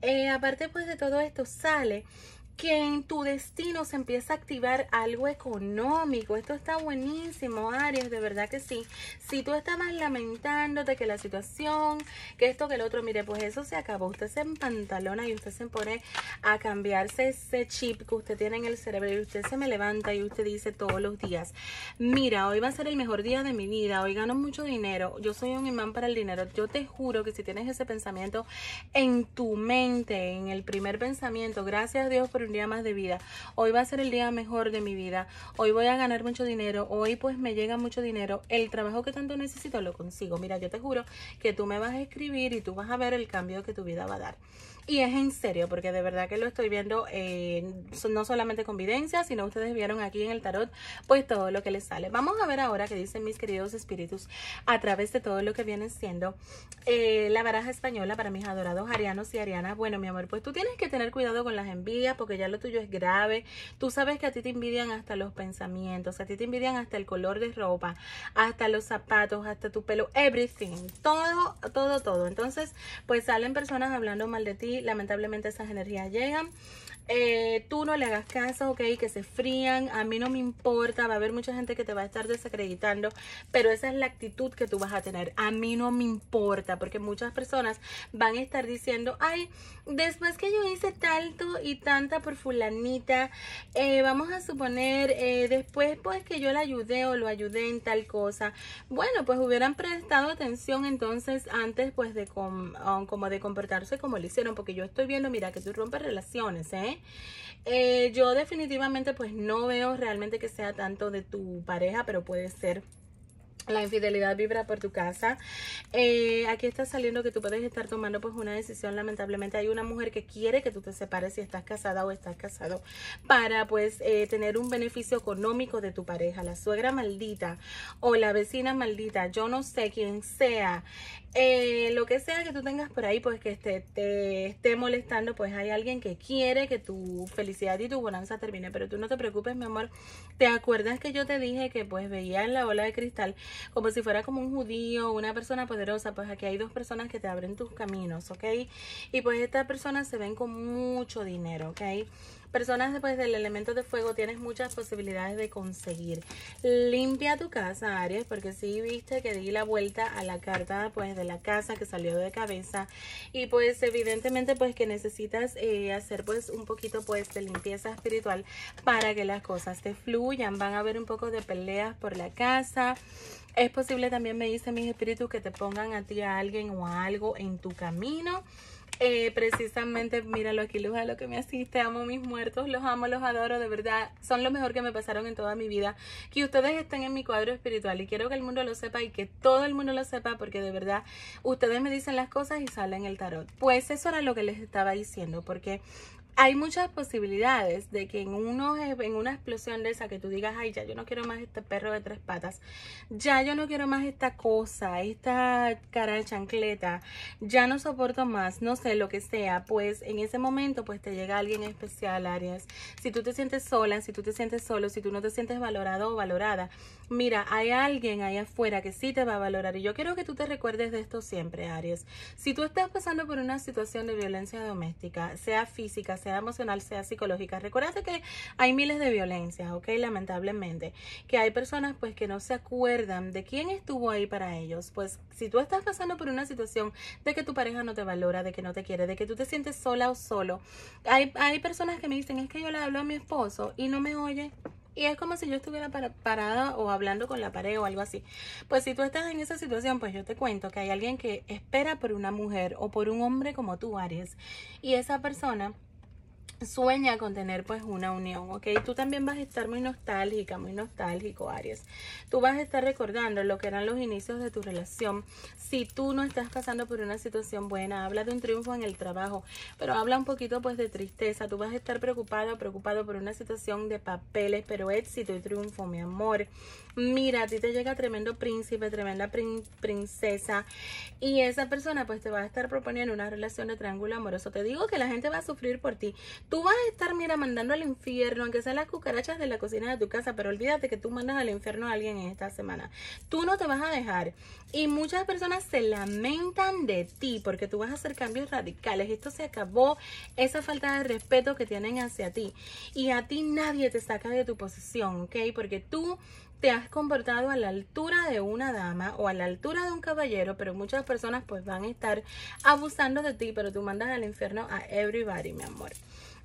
Eh, aparte pues de todo esto sale que en tu destino se empieza a activar algo económico. Esto está buenísimo, Aries, de verdad que sí. Si tú estabas lamentándote que la situación, que esto, que el otro, mire, pues eso se acabó. Usted se empantalona y usted se pone a cambiarse ese chip que usted tiene en el cerebro y usted se me levanta y usted dice todos los días, mira, hoy va a ser el mejor día de mi vida, hoy gano mucho dinero, yo soy un imán para el dinero. Yo te juro que si tienes ese pensamiento en tu mente, en el primer pensamiento, gracias a Dios por un día más de vida. Hoy va a ser el día mejor de mi vida. Hoy voy a ganar mucho dinero. Hoy pues me llega mucho dinero. El trabajo que tanto necesito lo consigo. Mira, yo te juro que tú me vas a escribir y tú vas a ver el cambio que tu vida va a dar. Y es en serio, porque de verdad que lo estoy viendo eh, no solamente con videncia, sino ustedes vieron aquí en el tarot, pues todo lo que les sale. Vamos a ver ahora Que dicen mis queridos espíritus a través de todo lo que viene siendo eh, la baraja española para mis adorados arianos y arianas. Bueno, mi amor, pues tú tienes que tener cuidado con las envidias porque ya lo tuyo es grave. Tú sabes que a ti te envidian hasta los pensamientos, a ti te envidian hasta el color de ropa, hasta los zapatos, hasta tu pelo, everything, todo, todo, todo. Entonces, pues salen personas hablando mal de ti lamentablemente esas energías llegan eh, tú no le hagas caso, ok, que se frían, a mí no me importa, va a haber mucha gente que te va a estar desacreditando, pero esa es la actitud que tú vas a tener, a mí no me importa, porque muchas personas van a estar diciendo, ay, después que yo hice tanto y tanta por fulanita, eh, vamos a suponer, eh, después pues que yo la ayudé o lo ayudé en tal cosa, bueno, pues hubieran prestado atención entonces antes pues de um, como de comportarse como lo hicieron, porque yo estoy viendo, mira, que tú rompes relaciones, ¿eh? Eh, yo definitivamente pues no veo realmente que sea tanto de tu pareja, pero puede ser la infidelidad vibra por tu casa. Eh, aquí está saliendo que tú puedes estar tomando pues una decisión. Lamentablemente hay una mujer que quiere que tú te separes si estás casada o estás casado para pues eh, tener un beneficio económico de tu pareja. La suegra maldita o la vecina maldita, yo no sé quién sea, eh, lo que sea que tú tengas por ahí, pues que te esté molestando, pues hay alguien que quiere que tu felicidad y tu bonanza termine. Pero tú no te preocupes, mi amor. ¿Te acuerdas que yo te dije que pues veía en la ola de cristal como si fuera como un judío, una persona poderosa? Pues aquí hay dos personas que te abren tus caminos, ¿ok? Y pues estas personas se ven con mucho dinero, ¿ok? personas después pues, del elemento de fuego tienes muchas posibilidades de conseguir. Limpia tu casa, Aries, porque sí viste que di la vuelta a la carta pues, de la casa que salió de cabeza. Y pues evidentemente pues que necesitas eh, hacer pues un poquito pues de limpieza espiritual para que las cosas te fluyan. Van a haber un poco de peleas por la casa. Es posible también, me dice mis espíritus, que te pongan a ti a alguien o a algo en tu camino eh, precisamente, míralo aquí, Luz, a lo que me asiste. Amo mis muertos, los amo, los adoro, de verdad. Son lo mejor que me pasaron en toda mi vida. Que ustedes estén en mi cuadro espiritual y quiero que el mundo lo sepa y que todo el mundo lo sepa porque de verdad ustedes me dicen las cosas y salen el tarot. Pues eso era lo que les estaba diciendo porque hay muchas posibilidades de que en, una explosión de esa que tú digas, ay, ya yo no quiero más este perro de tres patas, ya yo no quiero más esta cosa, esta cara de chancleta, ya no soporto más, no sé, lo que sea, pues en ese momento pues te llega alguien especial, Arias. Si tú te sientes sola, si tú te sientes solo, si tú no te sientes valorado o valorada, mira, hay alguien ahí afuera que sí te va a valorar y yo quiero que tú te recuerdes de esto siempre, Aries. Si tú estás pasando por una situación de violencia doméstica, sea física, sea emocional, sea psicológica. Recuerda que hay miles de violencias, ¿ok? Lamentablemente, que hay personas pues que no se acuerdan de quién estuvo ahí para ellos. Pues si tú estás pasando por una situación de que tu pareja no te valora, de que no te quiere, de que tú te sientes sola o solo, hay, personas que me dicen, es que yo le hablo a mi esposo y no me oye. Y es como si yo estuviera parada o hablando con la pared o algo así. Pues si tú estás en esa situación, pues yo te cuento que hay alguien que espera por una mujer o por un hombre como tú, Aries. Y esa persona sueña con tener pues una unión, ¿ok? Tú también vas a estar muy nostálgica, muy nostálgico, Aries. Tú vas a estar recordando lo que eran los inicios de tu relación. Si tú no estás pasando por una situación buena, habla de un triunfo en el trabajo, pero habla un poquito pues de tristeza. Tú vas a estar preocupado, preocupado por una situación de papeles, pero éxito y triunfo, mi amor mira, a ti te llega tremendo príncipe, tremenda princesa y esa persona pues te va a estar proponiendo una relación de triángulo amoroso. Te digo que la gente va a sufrir por ti. Tú vas a estar, mira, mandando al infierno, aunque sean las cucarachas de la cocina de tu casa, pero olvídate que tú mandas al infierno a alguien en esta semana. Tú no te vas a dejar y muchas personas se lamentan de ti porque tú vas a hacer cambios radicales. Esto se acabó, esa falta de respeto que tienen hacia ti y a ti nadie te saca de tu posición, ¿ok? Porque tú te has comportado a la altura de una dama o a la altura de un caballero, pero muchas personas pues van a estar abusando de ti, pero tú mandas al infierno a everybody, mi amor.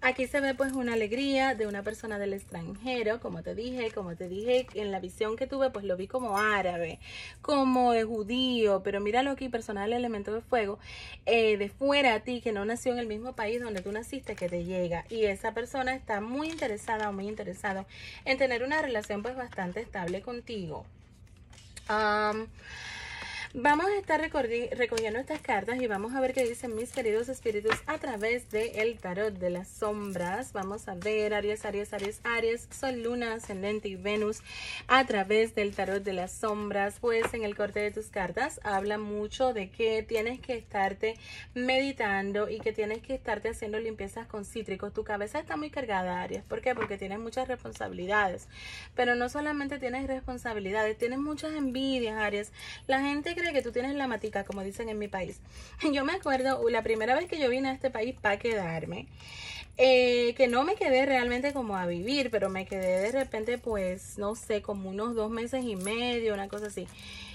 Aquí se ve pues una alegría de una persona del extranjero, como te dije, como te dije en la visión que tuve, pues lo vi como árabe, como judío, pero míralo aquí, personal del elemento de fuego, eh, de fuera a ti, que no nació en el mismo país donde tú naciste, que te llega. Y esa persona está muy interesada o muy interesado en tener una relación pues bastante estable contigo. Vamos a estar recogiendo estas cartas y vamos a ver qué dicen mis queridos espíritus a través del tarot de las sombras. Vamos a ver Aries, Aries, Aries, Aries, Sol, Luna, Ascendente y Venus a través del tarot de las sombras. Pues en el corte de tus cartas habla mucho de que tienes que estarte meditando y que tienes que estarte haciendo limpiezas con cítricos. Tu cabeza está muy cargada, Aries. ¿Por qué? Porque tienes muchas responsabilidades. Pero no solamente tienes responsabilidades, tienes muchas envidias, Aries. La gente que que tú tienes la matica, como dicen en mi país. <laughs> Yo me acuerdo uh, la primera vez que yo vine a este país para quedarme, eh, que no me quedé realmente como a vivir, pero me quedé de repente, pues, no sé, como unos dos meses y medio, una cosa así.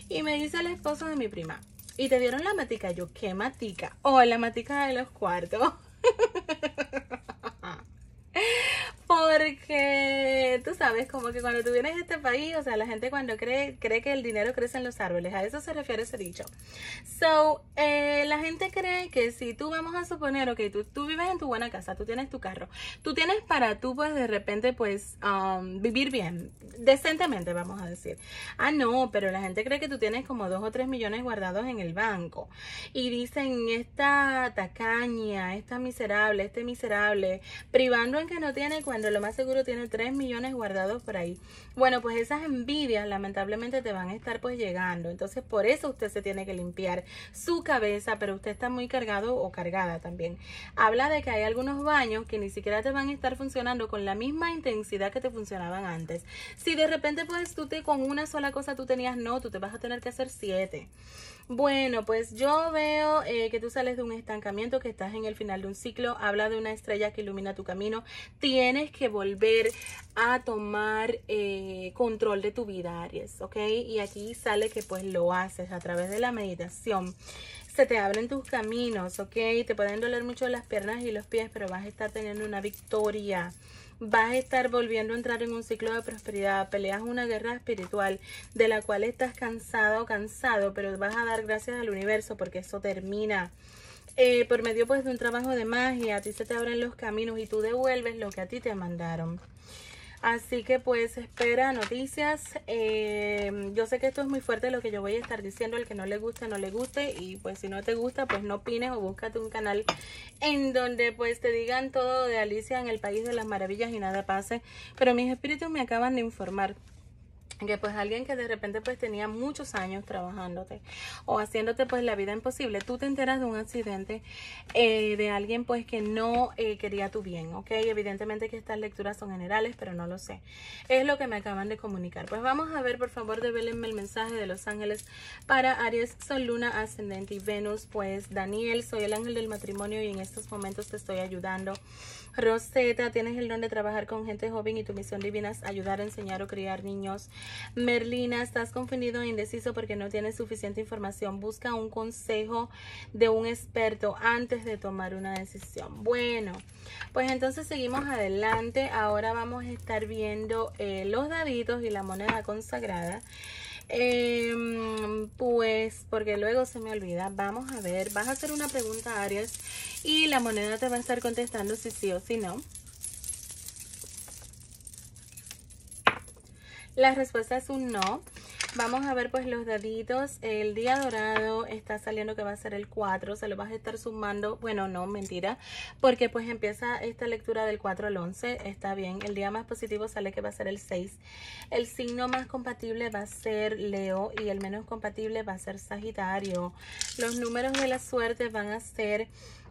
Y me dice el esposo de mi prima, ¿y te dieron la matica? Yo, ¿qué matica? Oh, la matica de los cuartos. <laughs> <laughs> Porque tú sabes, como que cuando tú vienes a este país, o sea, la gente cuando cree, cree que el dinero crece en los árboles, a eso se refiere ese dicho. So, eh, la gente cree que si tú vamos a suponer, ok, tú, tú vives en tu buena casa, tú tienes tu carro, tú tienes para tú, pues de repente, pues um, vivir bien, decentemente, vamos a decir. Ah, no, pero la gente cree que tú tienes como dos o tres millones guardados en el banco. Y dicen, esta tacaña, esta miserable, este miserable, privando en que no tiene cuando pero lo más seguro tiene 3 millones guardados por ahí. Bueno, pues esas envidias lamentablemente te van a estar pues llegando. Entonces por eso usted se tiene que limpiar su cabeza, pero usted está muy cargado o cargada también. Habla de que hay algunos baños que ni siquiera te van a estar funcionando con la misma intensidad que te funcionaban antes. Si de repente pues tú te con una sola cosa tú tenías no, tú te vas a tener que hacer siete. Bueno, pues yo veo eh, que tú sales de un estancamiento, que estás en el final de un ciclo, habla de una estrella que ilumina tu camino. Tienes que volver a tomar eh, control de tu vida, Aries, ¿ok? Y aquí sale que pues lo haces a través de la meditación se te abren tus caminos, ¿ok? Te pueden doler mucho las piernas y los pies, pero vas a estar teniendo una victoria vas a estar volviendo a entrar en un ciclo de prosperidad. Peleas una guerra espiritual de la cual estás cansado o cansado, pero vas a dar gracias al universo porque eso termina. Eh, por medio pues de un trabajo de magia, a ti se te abren los caminos y tú devuelves lo que a ti te mandaron. Así que pues espera noticias. Em, yo sé que esto es muy fuerte lo que yo voy a estar diciendo. El que no le guste, no le guste. Y pues si no te gusta, pues no opines o búscate un canal en donde pues te digan todo de Alicia en el País de las Maravillas y nada pase. Pero mis espíritus me acaban de informar que pues alguien que de repente pues tenía muchos años trabajándote o haciéndote pues la vida imposible, tú te enteras de un accidente eh, de alguien pues que no eh, quería tu bien, ¿ok? Evidentemente que estas lecturas son generales, pero no lo sé. Es lo que me acaban de comunicar. Pues vamos a ver, por favor, develenme el mensaje de los ángeles para Aries, Sol, Luna, Ascendente y Venus. Pues Daniel, soy el ángel del matrimonio y en estos momentos te estoy ayudando. Rosetta, tienes el don de trabajar con gente joven y tu misión divina es ayudar, enseñar o criar niños Merlina, estás confundido e indeciso porque no tienes suficiente información. Busca un consejo de un experto antes de tomar una decisión. Bueno, pues entonces seguimos adelante. Ahora vamos a estar viendo eh, los daditos y la moneda consagrada. Em, pues porque luego se me olvida. Vamos a ver, vas a hacer una pregunta a Arias y la moneda te va a estar contestando si sí o si no. La respuesta es un no. Vamos a ver pues los deditos. El día dorado está saliendo que va a ser el 4. Se lo vas a estar sumando. Bueno, no, mentira. Porque pues empieza esta lectura del 4 al 11. Está bien. El día más positivo sale que va a ser el 6. El signo más compatible va a ser Leo. Y el menos compatible va a ser Sagitario. Los números de la suerte van a ser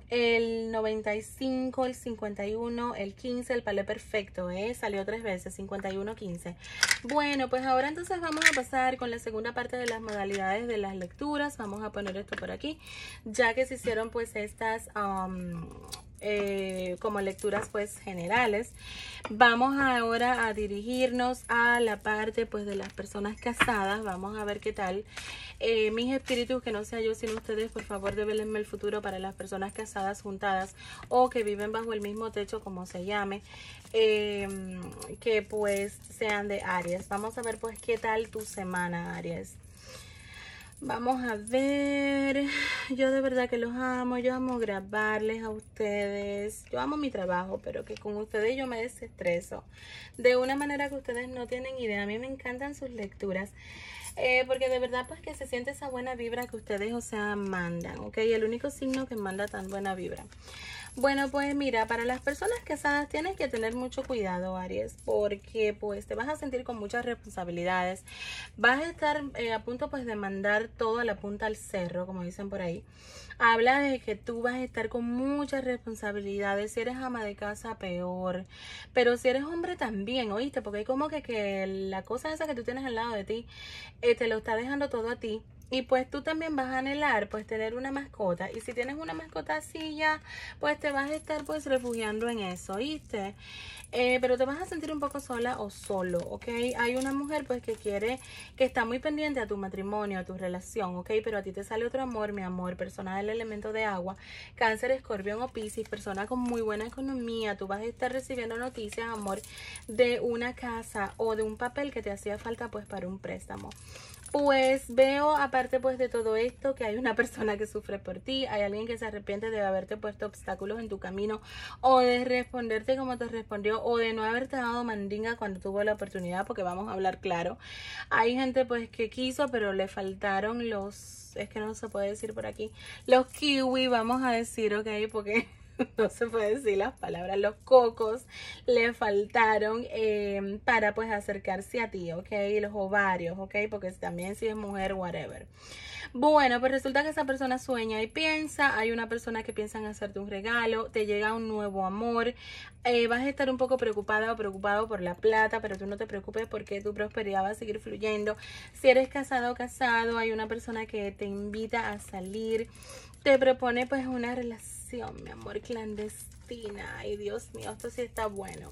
el 95, el 51, el 15, el palé perfecto, ¿eh? Salió tres veces, 51, 15. Bueno, pues ahora entonces vamos a pasar con la segunda parte de las modalidades de las lecturas. Vamos a poner esto por aquí, ya que se hicieron pues estas... Um, eh, como lecturas pues generales. Vamos ahora a dirigirnos a la parte pues de las personas casadas. Vamos a ver qué tal. Eh, mis espíritus, que no sea yo sino ustedes, por favor develenme el futuro para las personas casadas, juntadas o que viven bajo el mismo techo, como se llame, eh, que pues sean de Aries. Vamos a ver pues qué tal tu semana, Aries. Vamos a ver, yo de verdad que los amo, yo amo grabarles a ustedes, yo amo mi trabajo, pero que con ustedes yo me desestreso de una manera que ustedes no tienen idea, a mí me encantan sus lecturas, eh, porque de verdad pues que se siente esa buena vibra que ustedes, o sea, mandan, ¿ok? El único signo que manda tan buena vibra. Bueno, pues mira, para las personas casadas tienes que tener mucho cuidado, Aries, porque pues te vas a sentir con muchas responsabilidades, vas a estar eh, a punto pues de mandar todo a la punta al cerro, como dicen por ahí. Habla de que tú vas a estar con muchas responsabilidades, si eres ama de casa, peor, pero si eres hombre también, oíste, porque hay como que, que la cosa esa que tú tienes al lado de ti, eh, te lo está dejando todo a ti y pues tú también vas a anhelar pues tener una mascota. Y si tienes una mascota así ya, pues te vas a estar pues refugiando en eso, ¿viste? Eh, pero te vas a sentir un poco sola o solo, ¿ok? Hay una mujer pues que quiere, que está muy pendiente a tu matrimonio, a tu relación, ¿ok? Pero a ti te sale otro amor, mi amor, persona del elemento de agua, cáncer, escorpión o piscis, persona con muy buena economía. Tú vas a estar recibiendo noticias, amor, de una casa o de un papel que te hacía falta pues para un préstamo pues veo aparte pues de todo esto que hay una <laughs> persona que sufre por ti, hay alguien que se arrepiente de haberte puesto obstáculos en tu camino o de responderte como te respondió o de no haberte dado mandinga cuando tuvo la oportunidad porque vamos a hablar claro. Hay gente pues que quiso pero le faltaron los, es que no se puede decir por aquí, los kiwi vamos a decir, ok, porque <laughs> no se puede decir las palabras, los cocos le faltaron em, para pues acercarse a ti, ¿ok? Los ovarios, ¿ok? Porque también si es mujer, whatever. Bueno, pues resulta que esa persona sueña y piensa, hay una persona que piensa en hacerte un regalo, te llega un nuevo amor, eh, vas a estar un poco preocupada o preocupado por la plata, pero tú no te preocupes porque tu prosperidad va a seguir fluyendo. Si eres casado o casado, hay una persona que te invita a salir, te propone pues una relación mi amor, clandestina. Ay, Dios mío, esto sí está bueno.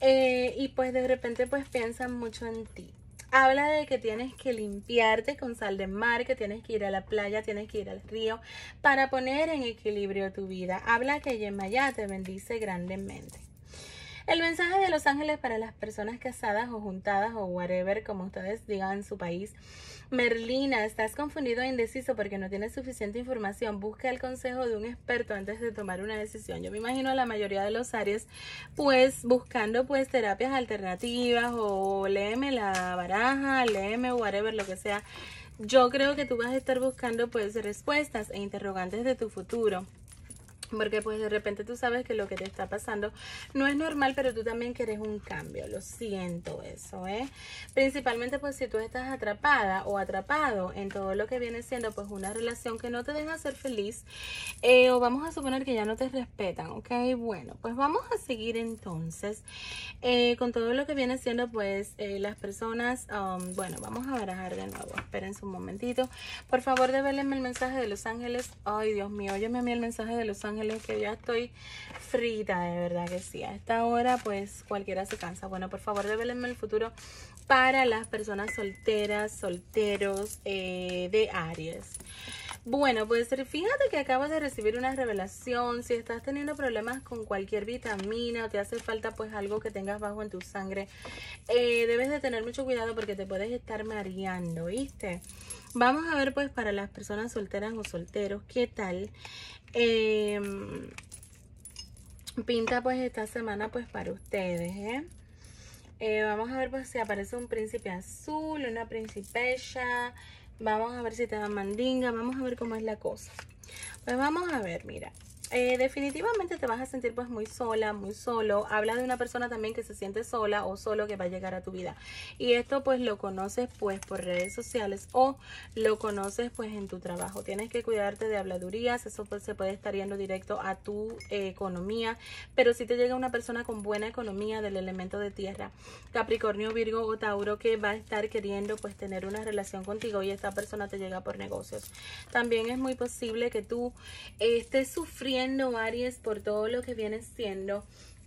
Eh, y pues de repente pues piensan mucho en ti. Habla de que tienes que limpiarte con sal de mar, que tienes que ir a la playa, tienes que ir al río para poner en equilibrio tu vida. Habla que Yemayá te bendice grandemente. El mensaje de los ángeles para las personas casadas o juntadas o whatever, como ustedes digan en su país, Merlina, estás confundido e indeciso porque no tienes suficiente información. Busca el consejo de un experto antes de tomar una decisión. Yo me imagino a la mayoría de los Aries, pues buscando pues terapias alternativas o léeme la baraja, léeme whatever, lo que sea. Yo creo que tú vas a estar buscando pues respuestas e interrogantes de tu futuro. Porque pues de repente tú sabes que lo que te está pasando no es normal, pero tú también quieres un cambio. Lo siento eso, ¿eh? Principalmente pues si tú estás atrapada o atrapado en todo lo que viene siendo pues una relación que no te deja ser feliz. Eh, o vamos a suponer que ya no te respetan, ¿ok? Bueno, pues vamos a seguir entonces eh, con todo lo que viene siendo pues eh, las personas. Um, bueno, vamos a barajar de nuevo. Esperen un momentito. Por favor, devélenme el mensaje de Los Ángeles. Ay, Dios mío, óyeme a mí el mensaje de Los Ángeles ángeles, que ya estoy frita, de verdad que sí. A esta hora, pues cualquiera se cansa. Bueno, por favor, develenme el futuro para las personas solteras, solteros eh, de Aries. Bueno, pues fíjate que acabas de recibir una revelación. Si estás teniendo problemas con cualquier vitamina o te hace falta pues algo que tengas bajo en tu sangre, eh, debes de tener mucho cuidado porque te puedes estar mareando, ¿viste? Vamos a ver pues para las personas solteras o solteros, ¿qué tal? Em, pinta pues esta semana pues para ustedes, ¿eh? Eh, vamos a ver pues, si aparece un príncipe azul, una principella. Vamos a ver si te da mandinga. Vamos a ver cómo es la cosa. Pues vamos a ver, mira. Eh, definitivamente te vas a sentir pues muy sola, muy solo. Habla de una persona también que se siente sola o solo que va a llegar a tu vida. Y esto pues lo conoces pues por redes sociales o lo conoces pues en tu trabajo. Tienes que cuidarte de habladurías, eso pues se puede estar yendo directo a tu economía. Pero si te llega una persona con buena economía del elemento de tierra, Capricornio, Virgo o Tauro que va a estar queriendo pues tener una relación contigo y esta persona te llega por negocios. También es muy posible que tú estés sufriendo Aries por todo lo que vienes siendo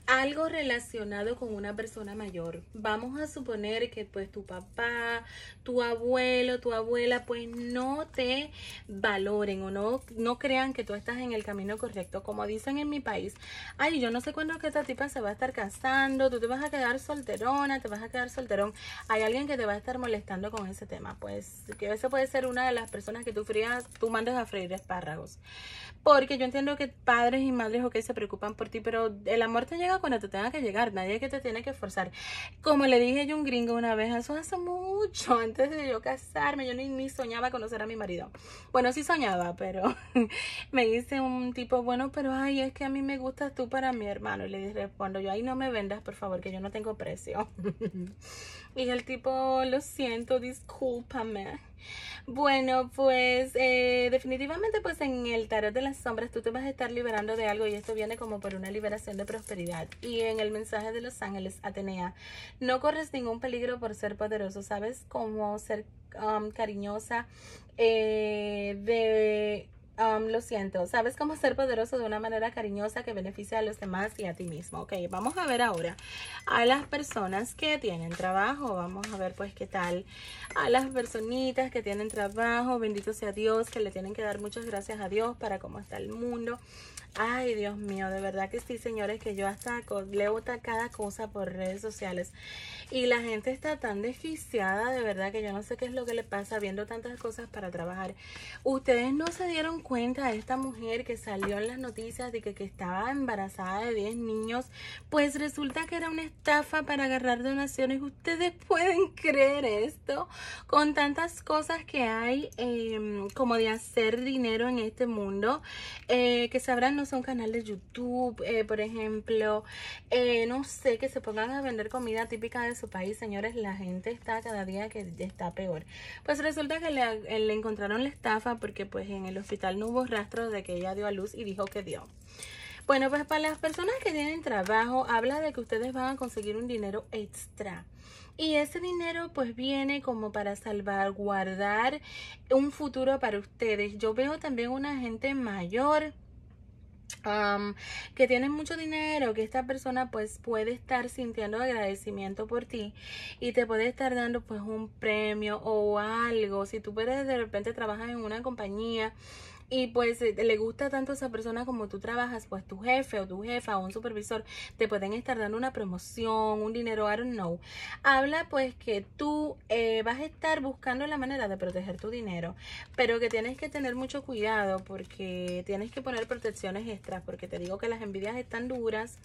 algo relacionado con una persona mayor. Vamos a suponer que pues tu papá, tu abuelo, tu abuela pues no te valoren o no, no crean que tú estás en el camino correcto. Como dicen en mi país, ay yo no sé cuándo que esta tipa se va a estar casando, tú te vas a quedar solterona, te vas a quedar solterón. Hay alguien que te va a estar molestando con ese tema. Pues que eso puede ser una de las personas que tú frías, tú mandas a freír espárragos. Porque yo entiendo que padres y madres que se preocupan por ti, pero el amor te llega cuando te tenga que llegar, nadie que te tiene que forzar. Como le dije yo a un gringo una vez, eso hace mucho <laughs> antes de yo casarme, yo ni, ni soñaba conocer a mi marido. Bueno, sí soñaba, pero <laughs> me dice un tipo, bueno, pero ay, es que a mí me gustas tú para mi hermano. Y le respondo yo, ahí no me vendas, por favor, que yo no tengo precio. <laughs> y el tipo, lo siento, discúlpame. Bueno, pues eh, definitivamente pues en el tarot de las sombras tú te vas a estar liberando de algo y esto viene como por una liberación de prosperidad. Y en el mensaje de los ángeles, Atenea, no corres ningún peligro por ser poderoso, ¿sabes? Como ser um, cariñosa, eh, de lo siento, sabes cómo ser poderoso de una manera cariñosa que beneficia a los demás y a ti mismo. Ok, vamos a ver ahora a las personas que tienen trabajo. Vamos a ver pues qué tal a las personitas que tienen trabajo. Bendito sea Dios, que le tienen que dar muchas gracias a Dios para cómo está el mundo. Ay, Dios mío, de verdad que sí, señores, que yo hasta leo cada cosa por redes sociales. Y la gente está tan desquiciada, de verdad que yo no sé qué es lo que le pasa viendo tantas cosas para trabajar. Ustedes no se dieron cuenta de esta mujer que salió en las noticias de que, que estaba embarazada de 10 niños. Pues resulta que era una estafa para agarrar donaciones. Ustedes pueden creer esto con tantas cosas que hay em, como de hacer dinero en este mundo. Eh, que sabrán son canales un canal de YouTube, eh, por ejemplo, eh, no sé, que se pongan a vender comida típica de su país, señores, la gente está cada día que está peor. Pues resulta que le, eh, encontraron la estafa porque pues en el hospital no hubo rastros de que ella dio a luz y dijo que dio. Bueno, pues para las personas que tienen trabajo, habla de que ustedes van a conseguir un dinero extra. Y ese dinero pues viene como para salvar Guardar un futuro para ustedes. Yo veo también una gente mayor que tienes mucho dinero, que esta persona pues puede estar sintiendo agradecimiento por ti y te puede estar dando pues un premio o algo. Si tú puedes de repente trabajas en una compañía y pues eh, le gusta tanto a esa persona como tú trabajas, pues tu jefe o tu jefa o un supervisor te pueden estar dando una promoción, un dinero, I don't know. Habla pues que tú eh, vas a estar buscando la manera de proteger tu dinero, pero que tienes que tener mucho cuidado porque tienes que poner protecciones extras, porque te digo que las envidias están duras.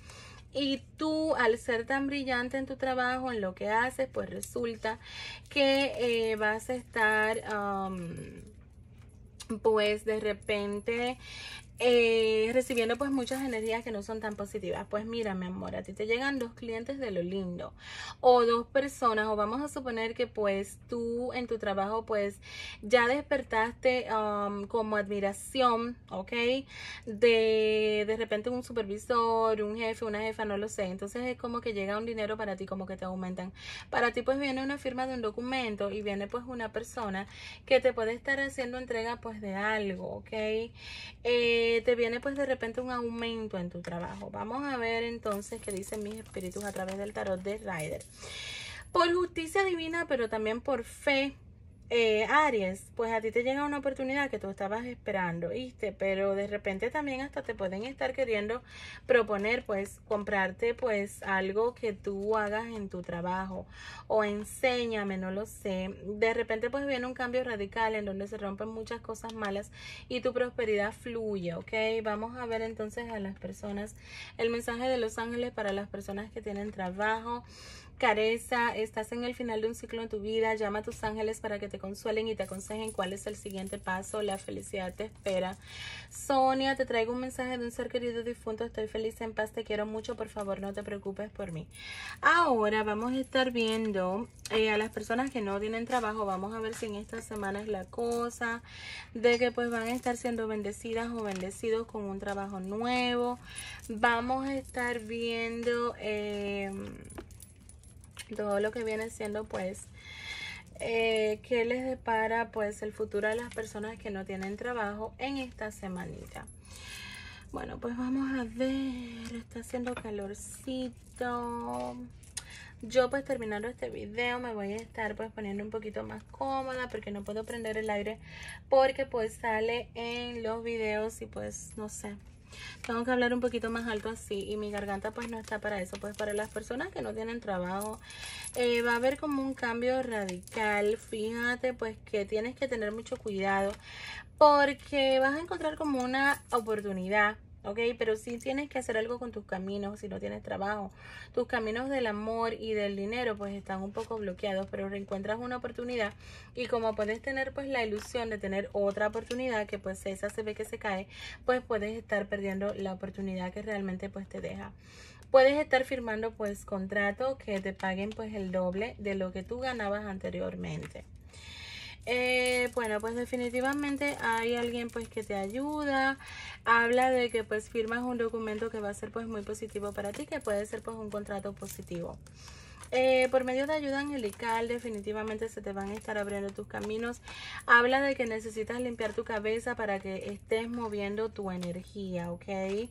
Y tú, al ser tan brillante en tu trabajo, en lo que haces, pues resulta que eh, vas a estar... Um, pues de repente eh, recibiendo pues muchas energías que no son tan positivas. Pues mira, mi amor, a ti te llegan dos clientes de lo lindo o dos personas o vamos a suponer que pues tú en tu trabajo pues ya despertaste um, como admiración, ¿ok? De, de repente un supervisor, un jefe, una jefa, no lo sé. Entonces es como que llega un dinero para ti, como que te aumentan. Para ti pues viene una firma de un documento y viene pues una persona que te puede estar haciendo entrega pues de algo, ¿ok? Eh, eh, te viene pues de repente un aumento en tu trabajo. Vamos a ver entonces qué dicen mis espíritus a través del tarot de Rider. Por justicia divina, pero también por fe, eh, Aries, pues a ti te llega una oportunidad que tú estabas esperando, ¿viste? Pero de repente también hasta te pueden estar queriendo proponer, pues, comprarte, pues, algo que tú hagas en tu trabajo o enséñame, no lo sé. De repente, pues, viene un cambio radical en donde se rompen muchas cosas malas y tu prosperidad fluye, ¿ok? Vamos a ver entonces a las personas, el mensaje de los ángeles para las personas que tienen trabajo. Careza, estás en el final de un ciclo en tu vida. Llama a tus ángeles para que te consuelen y te aconsejen cuál es el siguiente paso. La felicidad te espera. Sonia, te traigo un mensaje de un ser querido difunto. Estoy feliz, en paz, te quiero mucho. Por favor, no te preocupes por mí. Ahora vamos a estar viendo eh, a las personas que no tienen trabajo. Vamos a ver si en esta semana es la cosa de que pues van a estar siendo bendecidas o bendecidos con un trabajo nuevo. Vamos a estar viendo... Eh, <laughs> todo lo que viene siendo pues eh, que les depara pues el futuro a las personas que no tienen trabajo en esta semanita. Bueno, pues vamos a ver, está haciendo calorcito. Yo pues terminando este video me voy a estar pues poniendo un poquito más cómoda porque no puedo prender el aire porque pues sale en los videos y pues no sé, tengo que hablar un poquito más alto así y mi garganta pues no está para eso. Pues para las personas que no tienen trabajo eh, va a haber como un cambio radical. Fíjate pues que tienes que tener mucho cuidado porque vas a encontrar como una oportunidad ¿ok? Pero si tienes que hacer algo con tus caminos, si no tienes trabajo, tus caminos del amor y del dinero pues están un poco bloqueados, pero reencuentras una oportunidad y como puedes tener pues la ilusión de tener otra oportunidad que pues esa se ve que se cae, pues puedes estar perdiendo la oportunidad que realmente pues te deja. Puedes estar firmando pues contratos que te paguen pues el doble de lo que tú ganabas anteriormente. Eh, bueno, pues definitivamente hay alguien pues que te ayuda. Habla de que pues firmas un documento que va a ser pues muy positivo para ti, que puede ser pues un contrato positivo. Eh, por medio de ayuda angelical definitivamente se te van a estar abriendo tus caminos. Habla de que necesitas limpiar tu cabeza para que estés moviendo tu energía, ¿ok?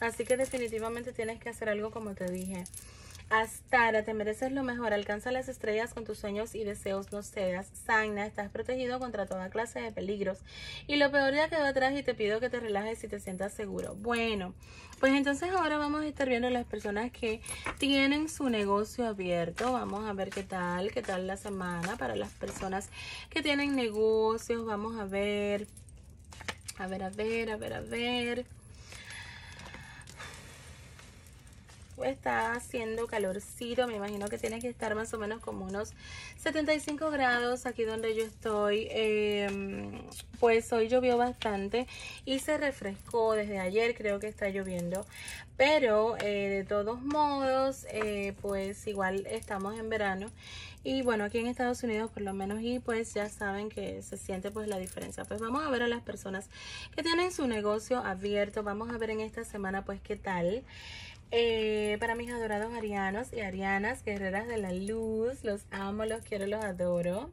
Así que definitivamente tienes que hacer algo como te dije. Astara, te mereces lo mejor. Alcanza las estrellas con tus sueños y deseos. No seas Sagna, estás protegido contra toda clase de peligros. Y lo peor ya quedó atrás y te pido que te relajes y te sientas seguro. Bueno, pues entonces ahora vamos a estar viendo las personas que tienen su negocio abierto. Vamos a ver qué tal, qué tal la semana para las personas que tienen negocios. Vamos a ver. A ver, a ver, a ver, a ver. Pues está haciendo calorcito, me imagino que tiene que estar más o menos como unos 75 grados aquí donde yo estoy, em, pues hoy llovió bastante y se refrescó desde ayer, creo que está lloviendo, pero eh, de todos modos, eh, pues igual estamos en verano y bueno, aquí en Estados Unidos por lo menos y pues ya saben que se siente pues la diferencia. Pues vamos a ver a las personas que tienen su negocio abierto, vamos a ver en esta semana pues qué tal. Eh, para mis adorados arianos y arianas, guerreras de la luz, los amo, los quiero, los adoro.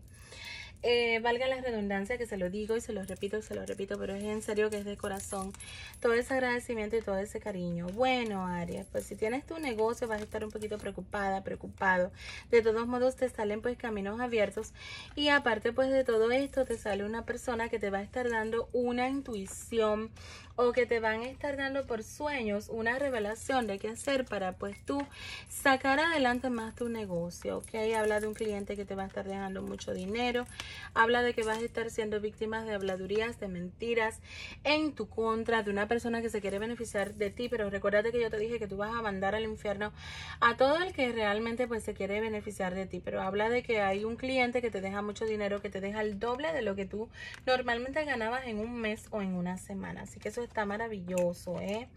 Eh, valga la redundancia que se lo digo y se lo repito, se lo repito, pero es en serio que es de corazón. Todo ese agradecimiento y todo ese cariño. Bueno, Aries, pues si tienes tu negocio vas a estar un poquito preocupada, preocupado. De todos modos te salen pues caminos abiertos y aparte pues de todo esto te sale una persona que te va a estar dando una intuición, o que te van a estar dando por sueños una revelación de qué hacer para pues tú sacar adelante más tu negocio, ¿ok? Habla de un cliente que te va a estar dejando mucho dinero, habla de que vas a estar siendo víctimas de habladurías, de mentiras en tu contra, de una persona que se quiere beneficiar de ti, pero recuérdate que yo te dije que tú vas a mandar al infierno a todo el que realmente pues se quiere beneficiar de ti, pero habla de que hay un cliente que te deja mucho dinero, que te deja el doble de lo que tú normalmente ganabas en un mes o en una semana, así que eso está maravilloso, ¿eh?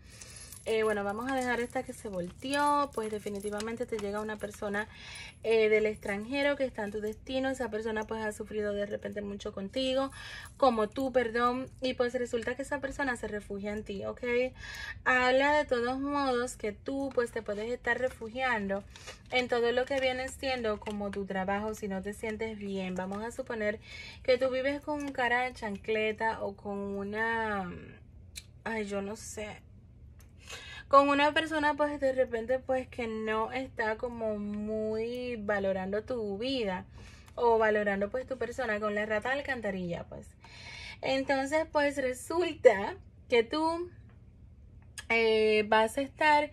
¿eh? bueno, vamos a dejar esta que se volteó, pues definitivamente te llega una persona eh, del extranjero que está en tu destino, esa persona pues ha sufrido de repente mucho contigo, como tú, perdón, y pues resulta que esa persona se refugia en ti, ¿ok? Habla de todos modos que tú pues te puedes estar refugiando en todo lo que viene siendo como tu trabajo si no te sientes bien. Vamos a suponer que tú vives con un cara de chancleta o con una ay, yo no sé. Con una persona pues de repente pues que no está como muy valorando tu vida o valorando pues tu persona con la rata alcantarilla pues. Entonces pues resulta que tú eh, vas a estar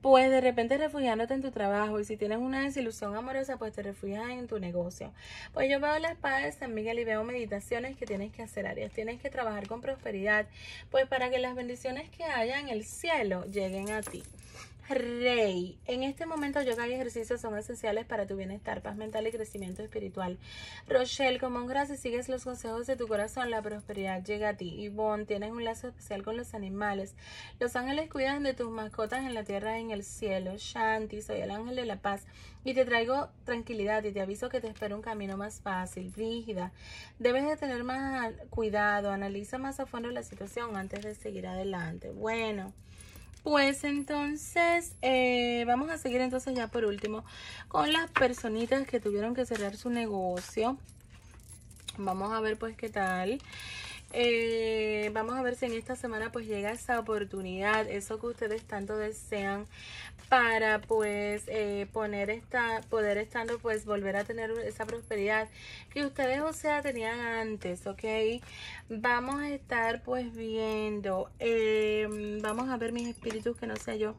pues de repente refugiándote en tu trabajo y si tienes una desilusión amorosa pues te refugias en tu negocio pues yo veo las espada de Miguel y veo meditaciones que tienes que hacer áreas tienes que trabajar con prosperidad pues para que las bendiciones que haya en el cielo lleguen a ti rey. En este momento, yoga y ejercicios son esenciales para tu bienestar, paz mental y crecimiento espiritual. Rochelle, como un gracias, sigues los consejos de tu corazón, la prosperidad llega a ti. Yvonne, tienes un lazo especial con los animales. Los ángeles cuidan de tus mascotas en la tierra y en el cielo. Shanti, soy el ángel de la paz y te traigo tranquilidad y te aviso que te espera un camino más fácil. rígida. debes de tener más cuidado, analiza más a fondo la situación antes de seguir adelante. Bueno. Pues entonces eh, vamos a seguir entonces ya por último con las personitas que tuvieron que cerrar su negocio. Vamos a ver pues qué tal. Eh, vamos a ver si en esta semana pues llega esa oportunidad, eso que ustedes tanto desean para pues eh, poner esta, poder estando pues volver a tener esa prosperidad que ustedes o sea tenían antes, ¿ok? Vamos a estar pues viendo, eh, vamos a ver mis espíritus que no sé yo.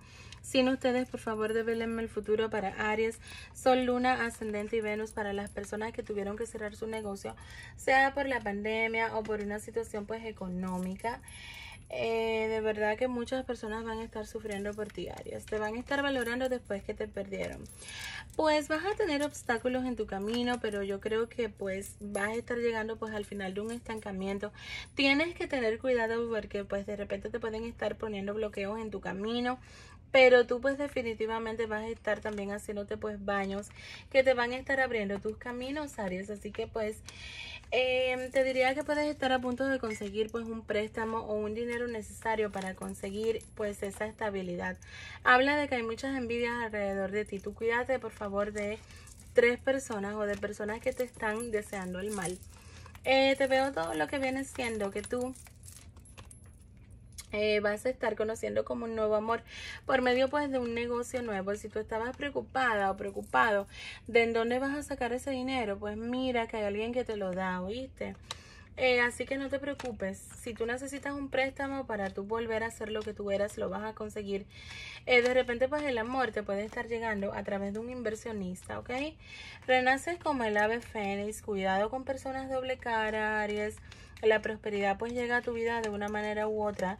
Sin ustedes, por favor, develenme el futuro para Aries, Sol, Luna, Ascendente y Venus para las personas que tuvieron que cerrar su negocio, sea por la pandemia o por una situación pues económica. Eh, de verdad que muchas personas van a estar sufriendo por ti, Aries. Te van a estar valorando después que te perdieron. Pues vas a tener obstáculos en tu camino, pero yo creo que pues vas a estar llegando pues al final de un estancamiento. Tienes que tener cuidado porque pues de repente te pueden estar poniendo bloqueos en tu camino pero tú pues definitivamente vas a estar también haciéndote pues baños que te van a estar abriendo tus caminos Aries así que pues em, te diría que puedes estar a punto de conseguir pues un préstamo o un dinero necesario para conseguir pues esa estabilidad habla de que hay muchas envidias alrededor de ti tú cuídate por favor de tres personas o de personas que te están deseando el mal eh, te veo todo lo que viene siendo que tú eh, vas a estar conociendo como un nuevo amor por medio pues de un negocio nuevo si tú estabas preocupada o preocupado de en dónde vas a sacar ese dinero pues mira que hay alguien que te lo da oíste eh, así que no te preocupes, si tú necesitas un préstamo para tú volver a hacer lo que tú eras, lo vas a conseguir. Eh, de repente, pues el amor te puede estar llegando a través de un inversionista, ¿ok? Renaces como el ave fénix, cuidado con personas doble cara, Aries la prosperidad pues llega a tu vida de una manera u otra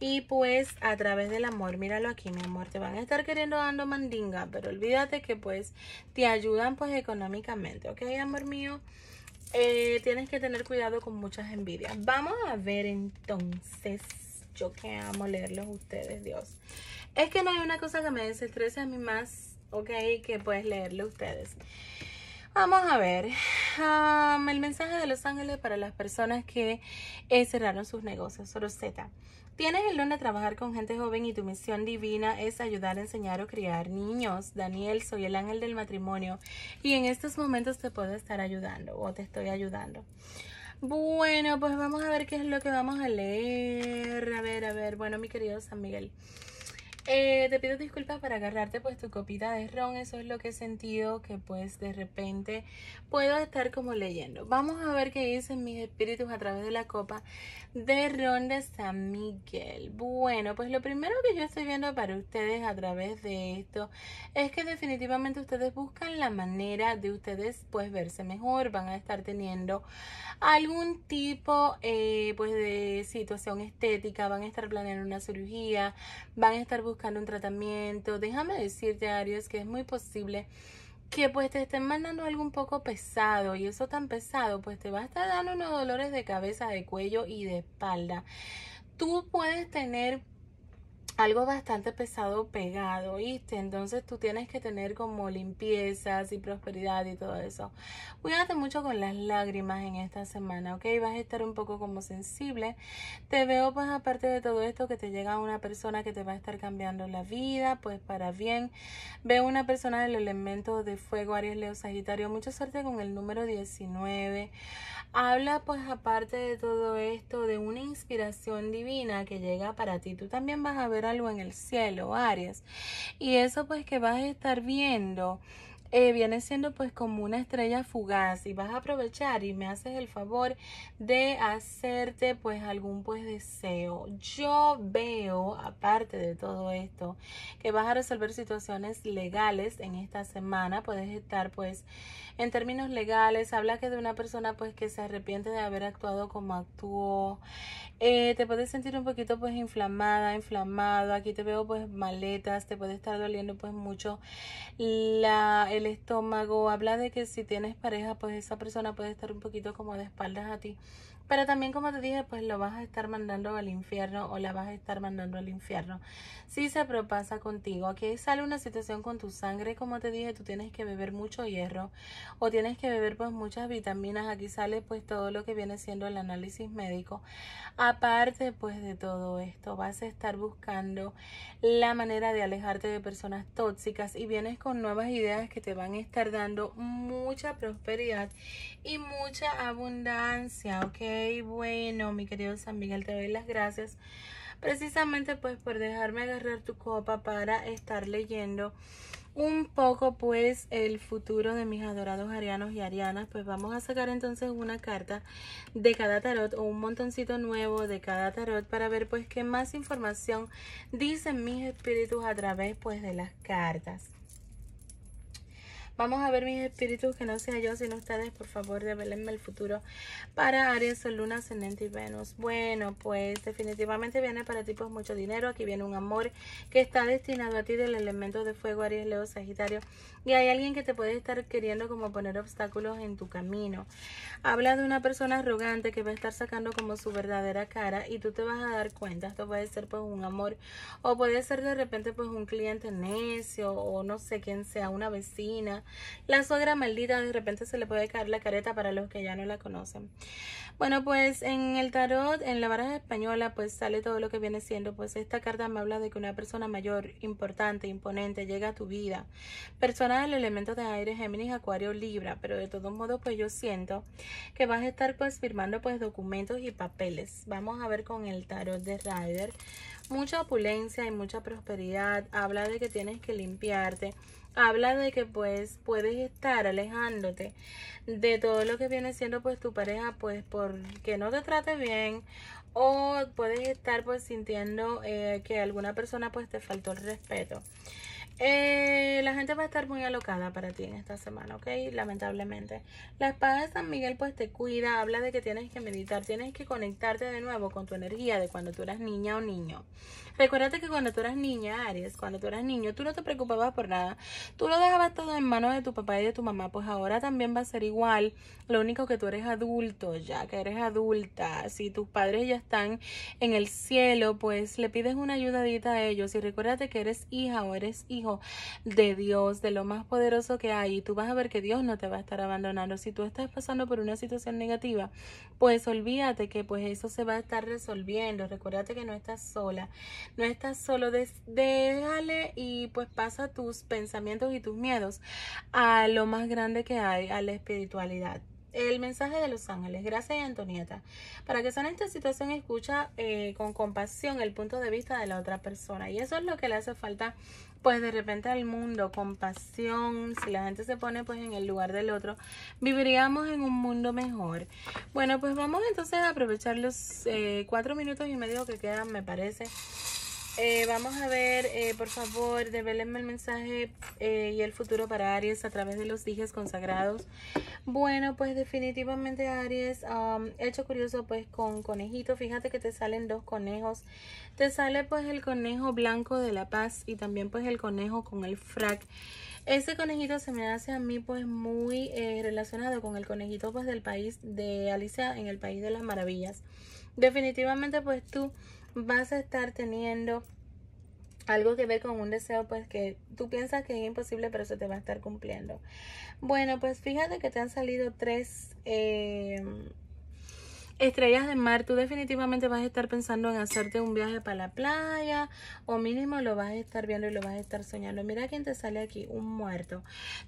y pues a través del amor, míralo aquí mi amor, te van a estar queriendo dando mandinga, pero olvídate que pues te ayudan pues económicamente, ¿ok amor mío? Eh, tienes que tener cuidado con muchas envidias. Vamos a ver entonces, yo que amo leerlos ustedes, Dios. Es que no hay una cosa que me desestrese a mí más, ¿ok? Que pues leerle ustedes. Vamos a ver ah, el mensaje de los ángeles para las personas que eh, cerraron sus negocios. Soroseta, tienes el don de trabajar con gente joven y tu misión divina es ayudar enseñar o criar niños. Daniel, soy el ángel del matrimonio y en estos momentos te puedo estar ayudando o te estoy ayudando. Bueno, pues vamos a ver qué es lo que vamos a leer. A ver, a ver. Bueno, mi querido San Miguel. Eh, te pido disculpas para agarrarte pues tu copita de ron, eso es lo que he sentido que pues de repente puedo estar como leyendo. Vamos a ver qué dicen mis espíritus a través de la copa de ron de San Miguel. Bueno, pues lo primero que yo estoy viendo para ustedes a través de esto es que definitivamente ustedes buscan la manera de ustedes pues verse mejor, van a estar teniendo algún tipo eh, pues de situación estética, van a estar planeando una cirugía, van a estar buscando buscando un tratamiento, déjame decirte, Aries, que es muy posible que pues te estén mandando algo un poco pesado y eso tan pesado pues te va a estar dando unos dolores de cabeza, de cuello y de espalda. Tú puedes tener algo bastante pesado pegado, ¿viste? Entonces tú tienes que tener como limpiezas y prosperidad y todo eso. Cuídate mucho con las lágrimas en esta semana, ¿ok? Vas a estar un poco como sensible. Te veo pues aparte de todo esto que te llega una persona que te va a estar cambiando la vida, pues para bien. Veo una persona del elemento de fuego, Aries, Leo, Sagitario. Mucha suerte con el número 19 habla pues aparte de todo esto de una inspiración divina que llega para ti. Tú también vas a ver algo en el cielo, Aries. Y eso pues que vas a estar viendo. Eh, viene siendo pues como una estrella fugaz y vas a aprovechar y me haces el favor de hacerte pues algún pues deseo. Yo veo, aparte de todo esto, que vas a resolver situaciones legales en esta semana. Puedes estar pues en términos legales, habla que de una persona pues que se arrepiente de haber actuado como actuó. Eh, te puedes sentir un poquito pues inflamada, inflamado. Aquí te veo pues maletas, te puede estar doliendo pues mucho la, el estómago. Habla de que si tienes pareja pues esa persona puede estar un poquito como de espaldas a ti pero también, como te dije, pues lo vas a estar mandando al infierno o la vas a estar mandando al infierno. Si se propasa contigo, aquí sale una situación con tu sangre, como te dije, tú tienes que beber mucho hierro o tienes que beber pues muchas vitaminas. Aquí sale pues todo lo que viene siendo el análisis médico. Aparte pues de todo esto, vas a estar buscando la manera de alejarte de personas tóxicas y vienes con nuevas ideas que te van a estar dando mucha prosperidad y mucha abundancia, ¿ok? bueno, mi querido San Miguel, te doy las gracias precisamente pues por dejarme agarrar tu copa para estar leyendo un poco pues el futuro de mis adorados arianos y arianas pues vamos a sacar entonces una carta de cada tarot o un montoncito nuevo de cada tarot para ver pues qué más información dicen mis espíritus a través pues de las cartas Vamos a ver mis espíritus que no sea yo sino ustedes, por favor, develenme el futuro para Aries, Sol, Luna, Ascendente y Venus. Bueno, pues definitivamente viene para ti pues mucho dinero. Aquí viene un amor que está destinado a ti del elemento de fuego, Aries, Leo, Sagitario. Y hay alguien que te puede estar queriendo como poner obstáculos en tu camino. Habla de una persona arrogante que va a estar sacando como su verdadera cara y tú te vas a dar cuenta. Esto puede ser pues un amor o puede ser de repente pues un cliente necio o no sé quién sea, una vecina la suegra maldita, de repente se le puede caer la careta para los que ya no la conocen. Bueno, pues en el tarot, en la baraja española, pues sale todo lo que viene siendo. Pues esta carta me habla de que una persona mayor, importante, imponente, llega a tu vida. Persona del elemento de aire, Géminis, Acuario, Libra. Pero de todos modos, pues yo siento que vas a estar pues firmando pues documentos y papeles. Vamos a ver con el tarot de Rider. Mucha opulencia y mucha prosperidad. Habla de que tienes que limpiarte habla de que pues puedes estar alejándote de todo lo que viene siendo pues tu pareja pues porque no te trate bien o puedes estar pues sintiendo eh, que alguna persona pues te faltó el respeto. Eh, la gente va a estar muy alocada para ti en esta semana, ¿ok? Lamentablemente. La espada de San Miguel pues te cuida, habla de que tienes que meditar, tienes que conectarte de nuevo con tu energía de cuando tú eras niña o niño. Recuérdate que cuando tú eras niña, Aries, cuando tú eras niño, tú no te preocupabas por nada. Tú lo dejabas todo en manos de tu papá y de tu mamá, pues ahora también va a ser igual. Lo único que tú eres adulto ya, que eres adulta. Si tus padres ya están en el cielo, pues le pides una ayudadita a ellos y recuérdate que eres hija o eres hijo de Dios, de lo más poderoso que hay. Y tú vas a ver que Dios no te va a estar abandonando. Si tú estás pasando por una situación negativa, pues olvídate que pues eso se va a estar resolviendo. Recuérdate que no estás sola, no estás solo. Déjale y pues pasa tus pensamientos y tus miedos a lo más grande que hay, a la espiritualidad. El mensaje de los ángeles. Gracias, Antonieta. Para que en esta situación, escucha eh, con compasión el punto de vista de la otra persona. Y eso es lo que le hace falta pues de repente al mundo, compasión, si la gente se pone pues en el lugar del otro, viviríamos en un mundo mejor. Bueno, pues vamos entonces a aprovechar los eh, cuatro minutos y medio que quedan, me parece, eh, vamos a ver, eh, por favor, develenme el mensaje eh, y el futuro para Aries a través de los dijes consagrados. Bueno, pues definitivamente Aries, um, hecho curioso pues con conejito, fíjate que te salen dos conejos. Te sale pues el conejo blanco de la paz y también pues el conejo con el frac. Ese conejito se me hace a mí pues muy relacionado con el conejito pues del país de Alicia en el País de las Maravillas. Definitivamente pues tú vas a estar teniendo algo que ver con un deseo pues que tú piensas que es imposible pero se te va a estar cumpliendo bueno pues fíjate que te han salido tres eh, Estrellas de mar, tú definitivamente vas a estar pensando en hacerte un viaje para la playa o mínimo lo vas a estar viendo y lo vas a estar soñando. Mira quién te sale aquí, un muerto.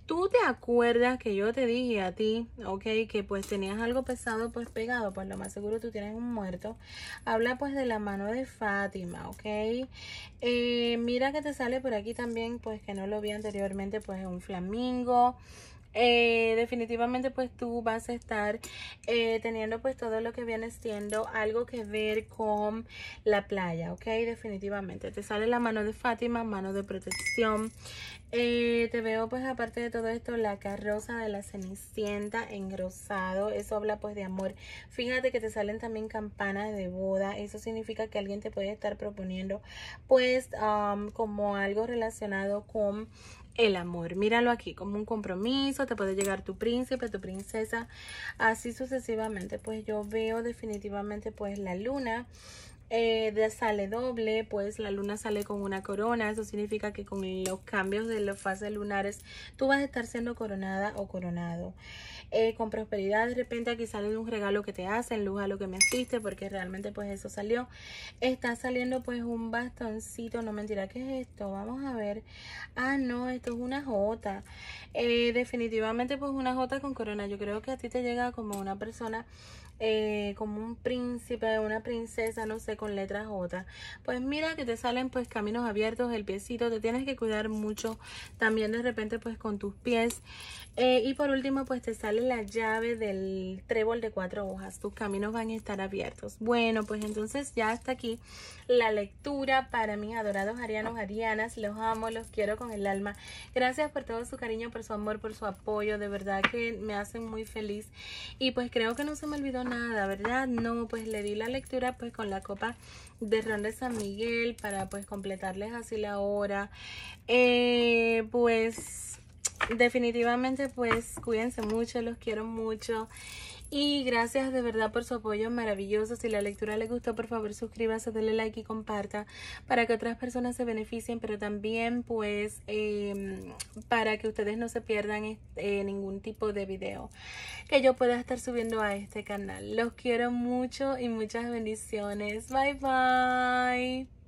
Tú te acuerdas que yo te dije a ti, ok, que pues tenías algo pesado pues pegado, pues lo más seguro tú tienes un muerto. Habla pues de la mano de Fátima, ok. Eh, mira que te sale por aquí también, pues que no lo vi anteriormente, pues un flamingo. Eh, definitivamente pues tú vas a estar eh, teniendo pues todo lo que viene siendo algo que ver con la playa, ok, definitivamente te sale la mano de Fátima, mano de protección eh, te veo pues aparte de todo esto la carroza de la cenicienta Engrosado eso habla pues de amor fíjate que te salen también campanas de boda, eso significa que alguien te puede estar proponiendo pues um, como algo relacionado con el amor. Míralo aquí como un compromiso, te puede llegar tu príncipe, tu princesa, así sucesivamente. Pues yo veo definitivamente pues la luna eh, sale doble, pues la luna sale con una corona. Eso significa que con los cambios de las fases lunares tú vas a estar siendo coronada o coronado. Eh, con prosperidad de repente aquí sale un regalo que te hacen, luz a lo que me asiste porque realmente pues eso salió. Está saliendo pues un bastoncito, no mentira, ¿qué es esto? Vamos a ver. Ah, no, esto es una jota. Eh, definitivamente pues una jota con corona. Yo creo que a ti te llega como una persona eh, como un príncipe, una princesa, no sé, con letras J. Pues mira que te salen pues caminos abiertos, el piecito, te tienes que cuidar mucho también de repente pues con tus pies. Eh, y por último pues te sale la llave del trébol de cuatro hojas, tus caminos van a estar abiertos. Bueno, pues entonces ya está aquí la lectura para mis adorados arianos, arianas, los amo, los quiero con el alma. Gracias por todo su cariño, por su amor, por su apoyo, de verdad que me hacen muy feliz. Y pues creo que no se me olvidó nada, ¿verdad? No, pues le di la lectura pues con la copa de Ron de San Miguel para pues completarles así la hora. Eh, pues definitivamente pues cuídense mucho, los quiero mucho. Y gracias de verdad por su apoyo maravilloso. Si la lectura le gustó, por favor suscríbase, denle like y comparta para que otras personas se beneficien, pero también pues em, para que ustedes no se pierdan este, ningún tipo de video que yo pueda estar subiendo a este canal. Los quiero mucho y muchas bendiciones. Bye bye.